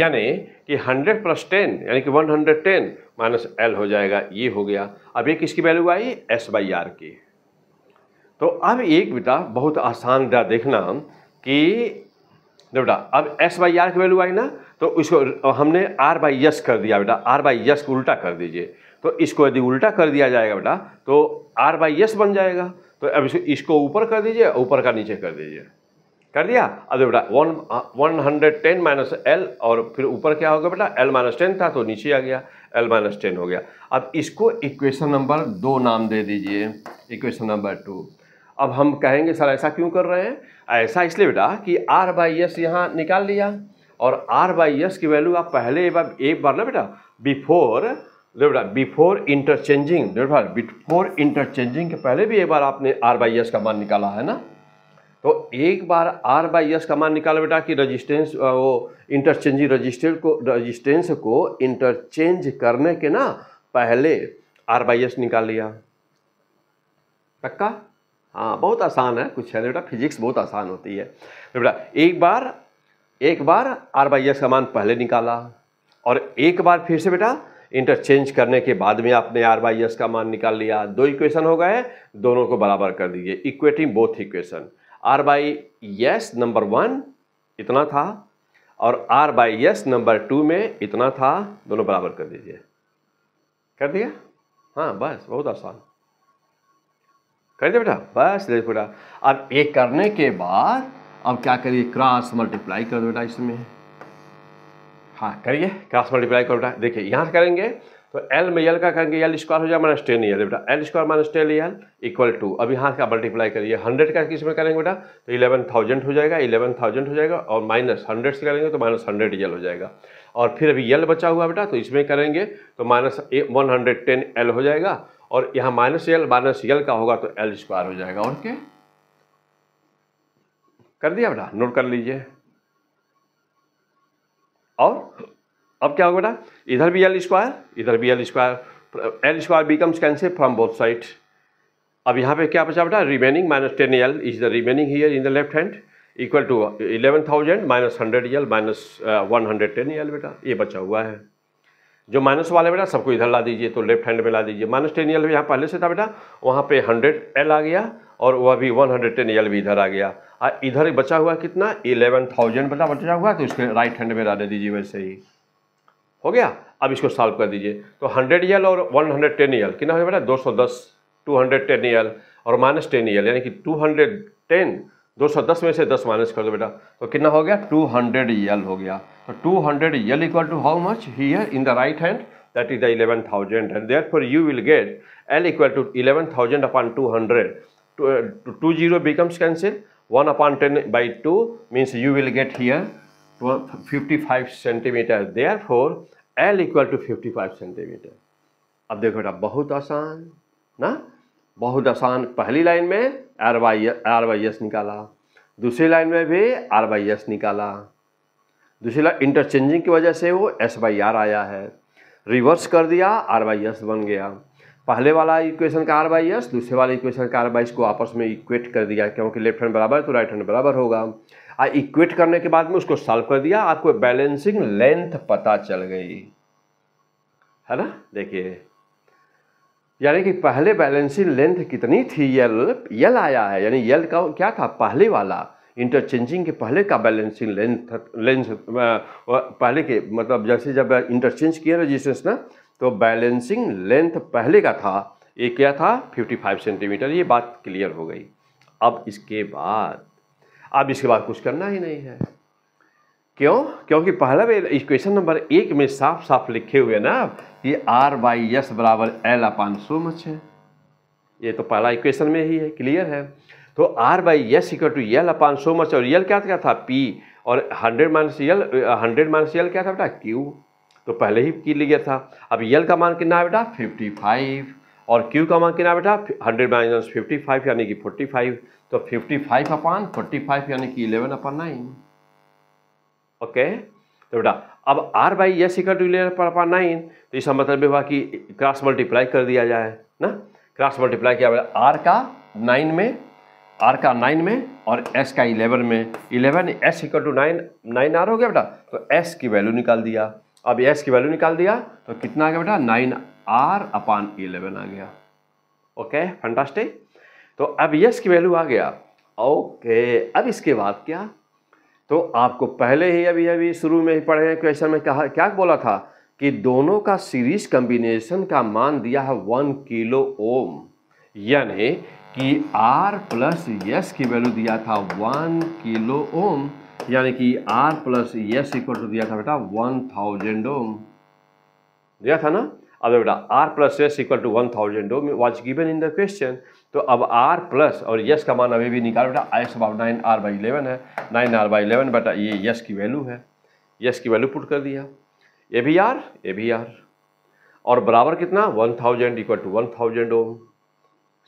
यानी कि हंड्रेड प्लस टेन यानी कि one hundred ten minus L हो जाएगा ये हो गया अब ये किसकी वैल्यू आई एस बाई आर की तो अब एक बेटा बहुत आसान बेटा देखना कि बेटा अब एस बाई आर की वैल्यू आई ना तो इसको हमने आर बाई यस कर दिया बेटा आर बाई यस को उल्टा कर दीजिए तो इसको यदि उल्टा कर दिया जाएगा बेटा तो आर बाई यस बन जाएगा तो अब इसको इसको ऊपर कर दीजिए ऊपर का नीचे कर दीजिए कर दिया अब बेटा one one hundred ten minus L और फिर ऊपर क्या होगा बेटा एल माइनस टेन था तो नीचे आ गया एल माइनस टेन हो गया अब इसको इक्वेशन नंबर दो नाम दे दीजिए इक्वेशन नंबर टू अब हम कहेंगे सर ऐसा क्यों कर रहे हैं ऐसा इसलिए बेटा कि आर बाई यस यहाँ निकाल लिया और आर बाई एस की वैल्यू आप पहले एक बार एक बार ना बेटा बिफोर बेटा बिफोर इंटरचेंजिंग बिफोर इंटरचेंजिंग के पहले भी एक बार आपने आर बाई एस का मान निकाला है ना तो एक बार आर बाई एस का मान निकाल बेटा कि रजिस्टेंस वो इंटरचेंज रजिस्टर को रजिस्टेंस को इंटरचेंज करने के ना पहले आर बाई एस निकाल लिया पक्का हाँ बहुत आसान है कुछ है बेटा फिजिक्स बहुत आसान होती है बेटा एक बार एक बार आर बाई एक्स का मान पहले निकाला और एक बार फिर से बेटा इंटरचेंज करने के बाद में आपने आर बाई एस का मान निकाल लिया दो इक्वेशन हो गए दोनों को बराबर कर दीजिए equating both equation R by S number one इतना था और R by S number two में इतना था दोनों बराबर कर दीजिए कर दिया हाँ बस बहुत आसान कर दिया बेटा बस बेटा अब ये करने के बाद अब क्या करिए क्रॉस मल्टीप्लाई कर दो बेटा इसमें हाँ करिए क्रॉस मल्टीप्लाई कर बेटा देखिए यहाँ से करेंगे तो एल में एल का करेंगे एल स्क्वायर हो जाए माइनस टेन एल बेटा L square minus ten L equal to अब यहाँ का मल्टीप्लाई करिए हंड्रेड का किस में करेंगे बेटा तो इलेवन थाउजेंड हो जाएगा इलेवन थाउजेंड हो जाएगा और माइनस हंड्रेड से करेंगे तो माइनस हंड्रेड एल हो जाएगा और फिर अभी एल बचा हुआ बेटा तो इसमें करेंगे तो minus one hundred ten L हो जाएगा और यहाँ माइनस एल माइनस यल का होगा तो एल स्क्वायर हो जाएगा ओके कर दिया बेटा नोट कर लीजिए और अब क्या होगा बेटा इधर भी एल स्क्वायर इधर भी L square L square becomes cancel from both side अब यहाँ पे क्या बचा बेटा remaining minus ten L is the remaining here in the left hand equal to eleven thousand minus hundred L minus one hundred ten L बेटा ये बचा हुआ है जो माइनस वाला बेटा सबको इधर ला दीजिए तो लेफ्ट हैंड में ला दीजिए माइनस टेन एल यहाँ पहले से था बेटा वहाँ पे हंड्रेड एल आ गया और वह भी वन हंड्रेड टेन एल भी इधर आ गया इधर बचा हुआ कितना इलेवन थाउजेंड बता बचा हुआ तो इसके राइट हैंड में रहने दीजिए वैसे ही हो गया अब इसको सॉल्व कर दीजिए तो हंड्रेड ईयल और वन हंड्रेड टेन ईयल कितना हो बेटा दो सौ दस टू हंड्रेड टेन ईयल और माइनस टेन ईयल यानी कि टू हंड्रेड टेन दो सौ दस में से दस माइनस कर दो बेटा तो कितना हो गया टू हंड्रेड यल हो गया तो two hundred L equal to how much ही in the right hand that is the eleven thousand and that for you will get L equal to eleven thousand upon two hundred two zero becomes cancel 1 upon 10 by 2 means you will get here 55 centimeter. Therefore, L equal to 55 centimeter. अब देखो बेटा बहुत आसान ना बहुत आसान पहली line में R by R by S निकाला दूसरी लाइन में भी आर वाई एस निकाला दूसरी लाइन इंटरचेंजिंग की वजह से वो एस वाई आर आया है रिवर्स कर दिया आर वाई एस बन गया पहले वाला इक्वेशन का आर बाई एस दूसरे वाला इक्वेशन का आर बाई इसको आपस में इक्वेट कर दिया क्योंकि लेफ्ट हैंड बराबर तो राइट हैंड बराबर होगा आ इक्वेट करने के बाद में उसको सॉल्व कर दिया आपको बैलेंसिंग लेंथ पता चल गई है ना देखिए यानी कि पहले बैलेंसिंग लेंथ कितनी थी यल यल आया है यानी यल का क्या था पहले वाला इंटरचेंजिंग के पहले का बैलेंसिंग लेंथ लेंथ पहले के मतलब जैसे जब इंटरचेंज किया रजिस्ट्रेंस ना तो बैलेंसिंग लेंथ पहले का था ये क्या था 55 सेंटीमीटर ये बात क्लियर हो गई अब इसके बाद अब इसके बाद कुछ करना ही नहीं है क्यों क्योंकि पहला इक्वेशन नंबर एक में साफ साफ लिखे हुए ना ये आर बाई एस बराबर एल अपान सो मच है ये तो पहला इक्वेशन में ही है क्लियर है तो R by S equal to L upon so much और यल क्या क्या था पी और hundred minus L hundred minus L क्या था बेटा क्यू तो पहले ही की लिया था अब यल का मान कितना है बेटा 55 और क्यू का मान कितना बेटा 100 माइनस 55 यानी कि 45 तो 55 अपान 45 यानी कि 11 अपान नाइन ओके तो बेटा अब R by S equal to eleven upon nine तो इसका मतलब हुआ कि क्रॉस मल्टीप्लाई कर दिया जाए ना क्रॉस मल्टीप्लाई किया बेटा आर का नाइन में आर का नाइन में और एस का इलेवन में eleven S equal to nine nine R हो गया बेटा तो एस की वैल्यू निकाल दिया अब एक्स की वैल्यू निकाल दिया तो कितना आ गया बेटा नाइन आर अपान इलेवन आ गया ओके फंटास्टिक तो अब यस की वैल्यू आ गया ओके अब इसके बाद क्या तो आपको पहले ही अभी अभी शुरू में ही पढ़े हैं क्वेश्चन में कहा क्या बोला था कि दोनों का सीरीज कम्बिनेशन का मान दिया है वन किलो ओम यानी कि आर प्लस यस की वैल्यू दिया था वन किलो ओम यानी कि R plus S equal to दिया था बेटा वन थाउजेंड ओम दिया था ना अब बेटा R plus S equal to one thousand ohm was given in the question तो अब R प्लस और यस का मान अभी भी निकाल बेटा आई सब नाइन आर बाई इलेवन है नाइन आर बाई इलेवन बेटा ये यस की वैल्यू है यस की वैल्यू पुट कर दिया ए भी आर ए भी आर और बराबर कितना one thousand equal to one thousand ohm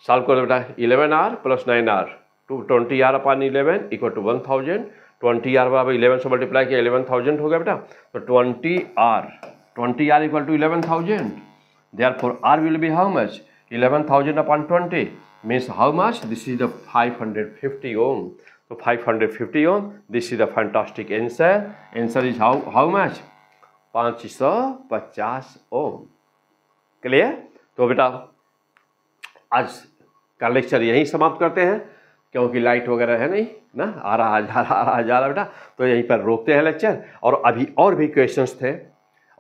साल को बेटा eleven R plus nine R two twenty R upon eleven equal to one thousand twenty R बाबा इलेवन से मल्टीप्लाई किया इलेवन थाउजेंड हो गया बेटा तो twenty R twenty R equal to eleven thousand therefore R will be how much eleven thousand upon twenty means how much this is the five hundred fifty ओम तो five hundred fifty ohm this is the fantastic answer answer is how how much पाँच सौ पचास ओम clear तो बेटा आज का lecture यहीं समाप्त करते हैं क्योंकि लाइट वगैरह है नहीं ना आ रहा जा रहा आ रहा जा रहा बेटा तो यहीं पर रोकते हैं लेक्चर और अभी और भी क्वेश्चंस थे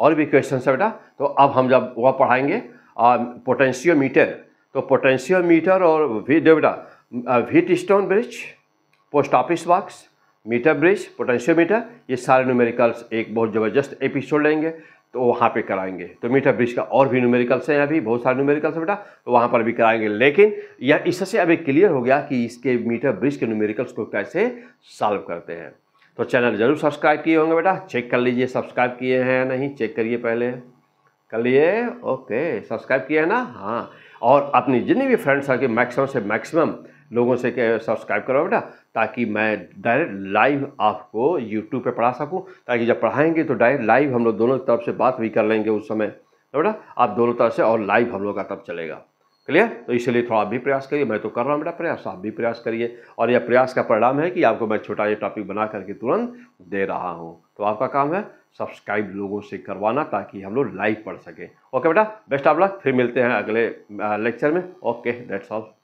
और भी क्वेश्चन है बेटा तो अब हम जब वह पढ़ाएंगे पोटेंशियो मीटर तो पोटेंशियो मीटर और वी बेटा Wheatstone bridge post office box metre bridge potentiometer ये सारे न्यूमेरिकल्स एक बहुत ज़बरदस्त एपिसोड लेंगे तो वहाँ पे कराएंगे तो मीटर ब्रिज का और भी न्यूमेरिकल्स हैं अभी बहुत सारे न्यूमेरिकल्स हैं बेटा तो वहाँ पर भी कराएंगे लेकिन यह इससे अभी क्लियर हो गया कि इसके मीटर ब्रिज के न्यूमेरिकल्स को कैसे सॉल्व करते हैं तो चैनल जरूर सब्सक्राइब किए होंगे बेटा चेक कर लीजिए सब्सक्राइब किए हैं या नहीं चेक करिए पहले कर लिए ओके सब्सक्राइब किया है ना हाँ और अपनी जितनी भी फ्रेंड्स सर्किल मैक्सिमम से मैक्सिमम लोगों से सब्सक्राइब करो बेटा ताकि मैं डायरेक्ट लाइव आपको यूट्यूब पे पढ़ा सकूं ताकि जब पढ़ाएंगे तो डायरेक्ट लाइव हम लोग दोनों तरफ से बात भी कर लेंगे उस समय तो बेटा आप दोनों तरफ से और लाइव हम लोग का तब चलेगा क्लियर तो इसलिए थोड़ा आप भी प्रयास करिए मैं तो कर रहा हूँ बेटा प्रयास आप भी प्रयास करिए और यह प्रयास का परिणाम है कि आपको मैं छोटा ये टॉपिक बना करके तुरंत दे रहा हूँ तो आपका काम है सब्सक्राइब लोगों से करवाना ताकि हम लोग लाइव पढ़ सकें ओके बेटा बेस्ट आप लोग फिर मिलते हैं अगले लेक्चर में ओके दैट्स ऑल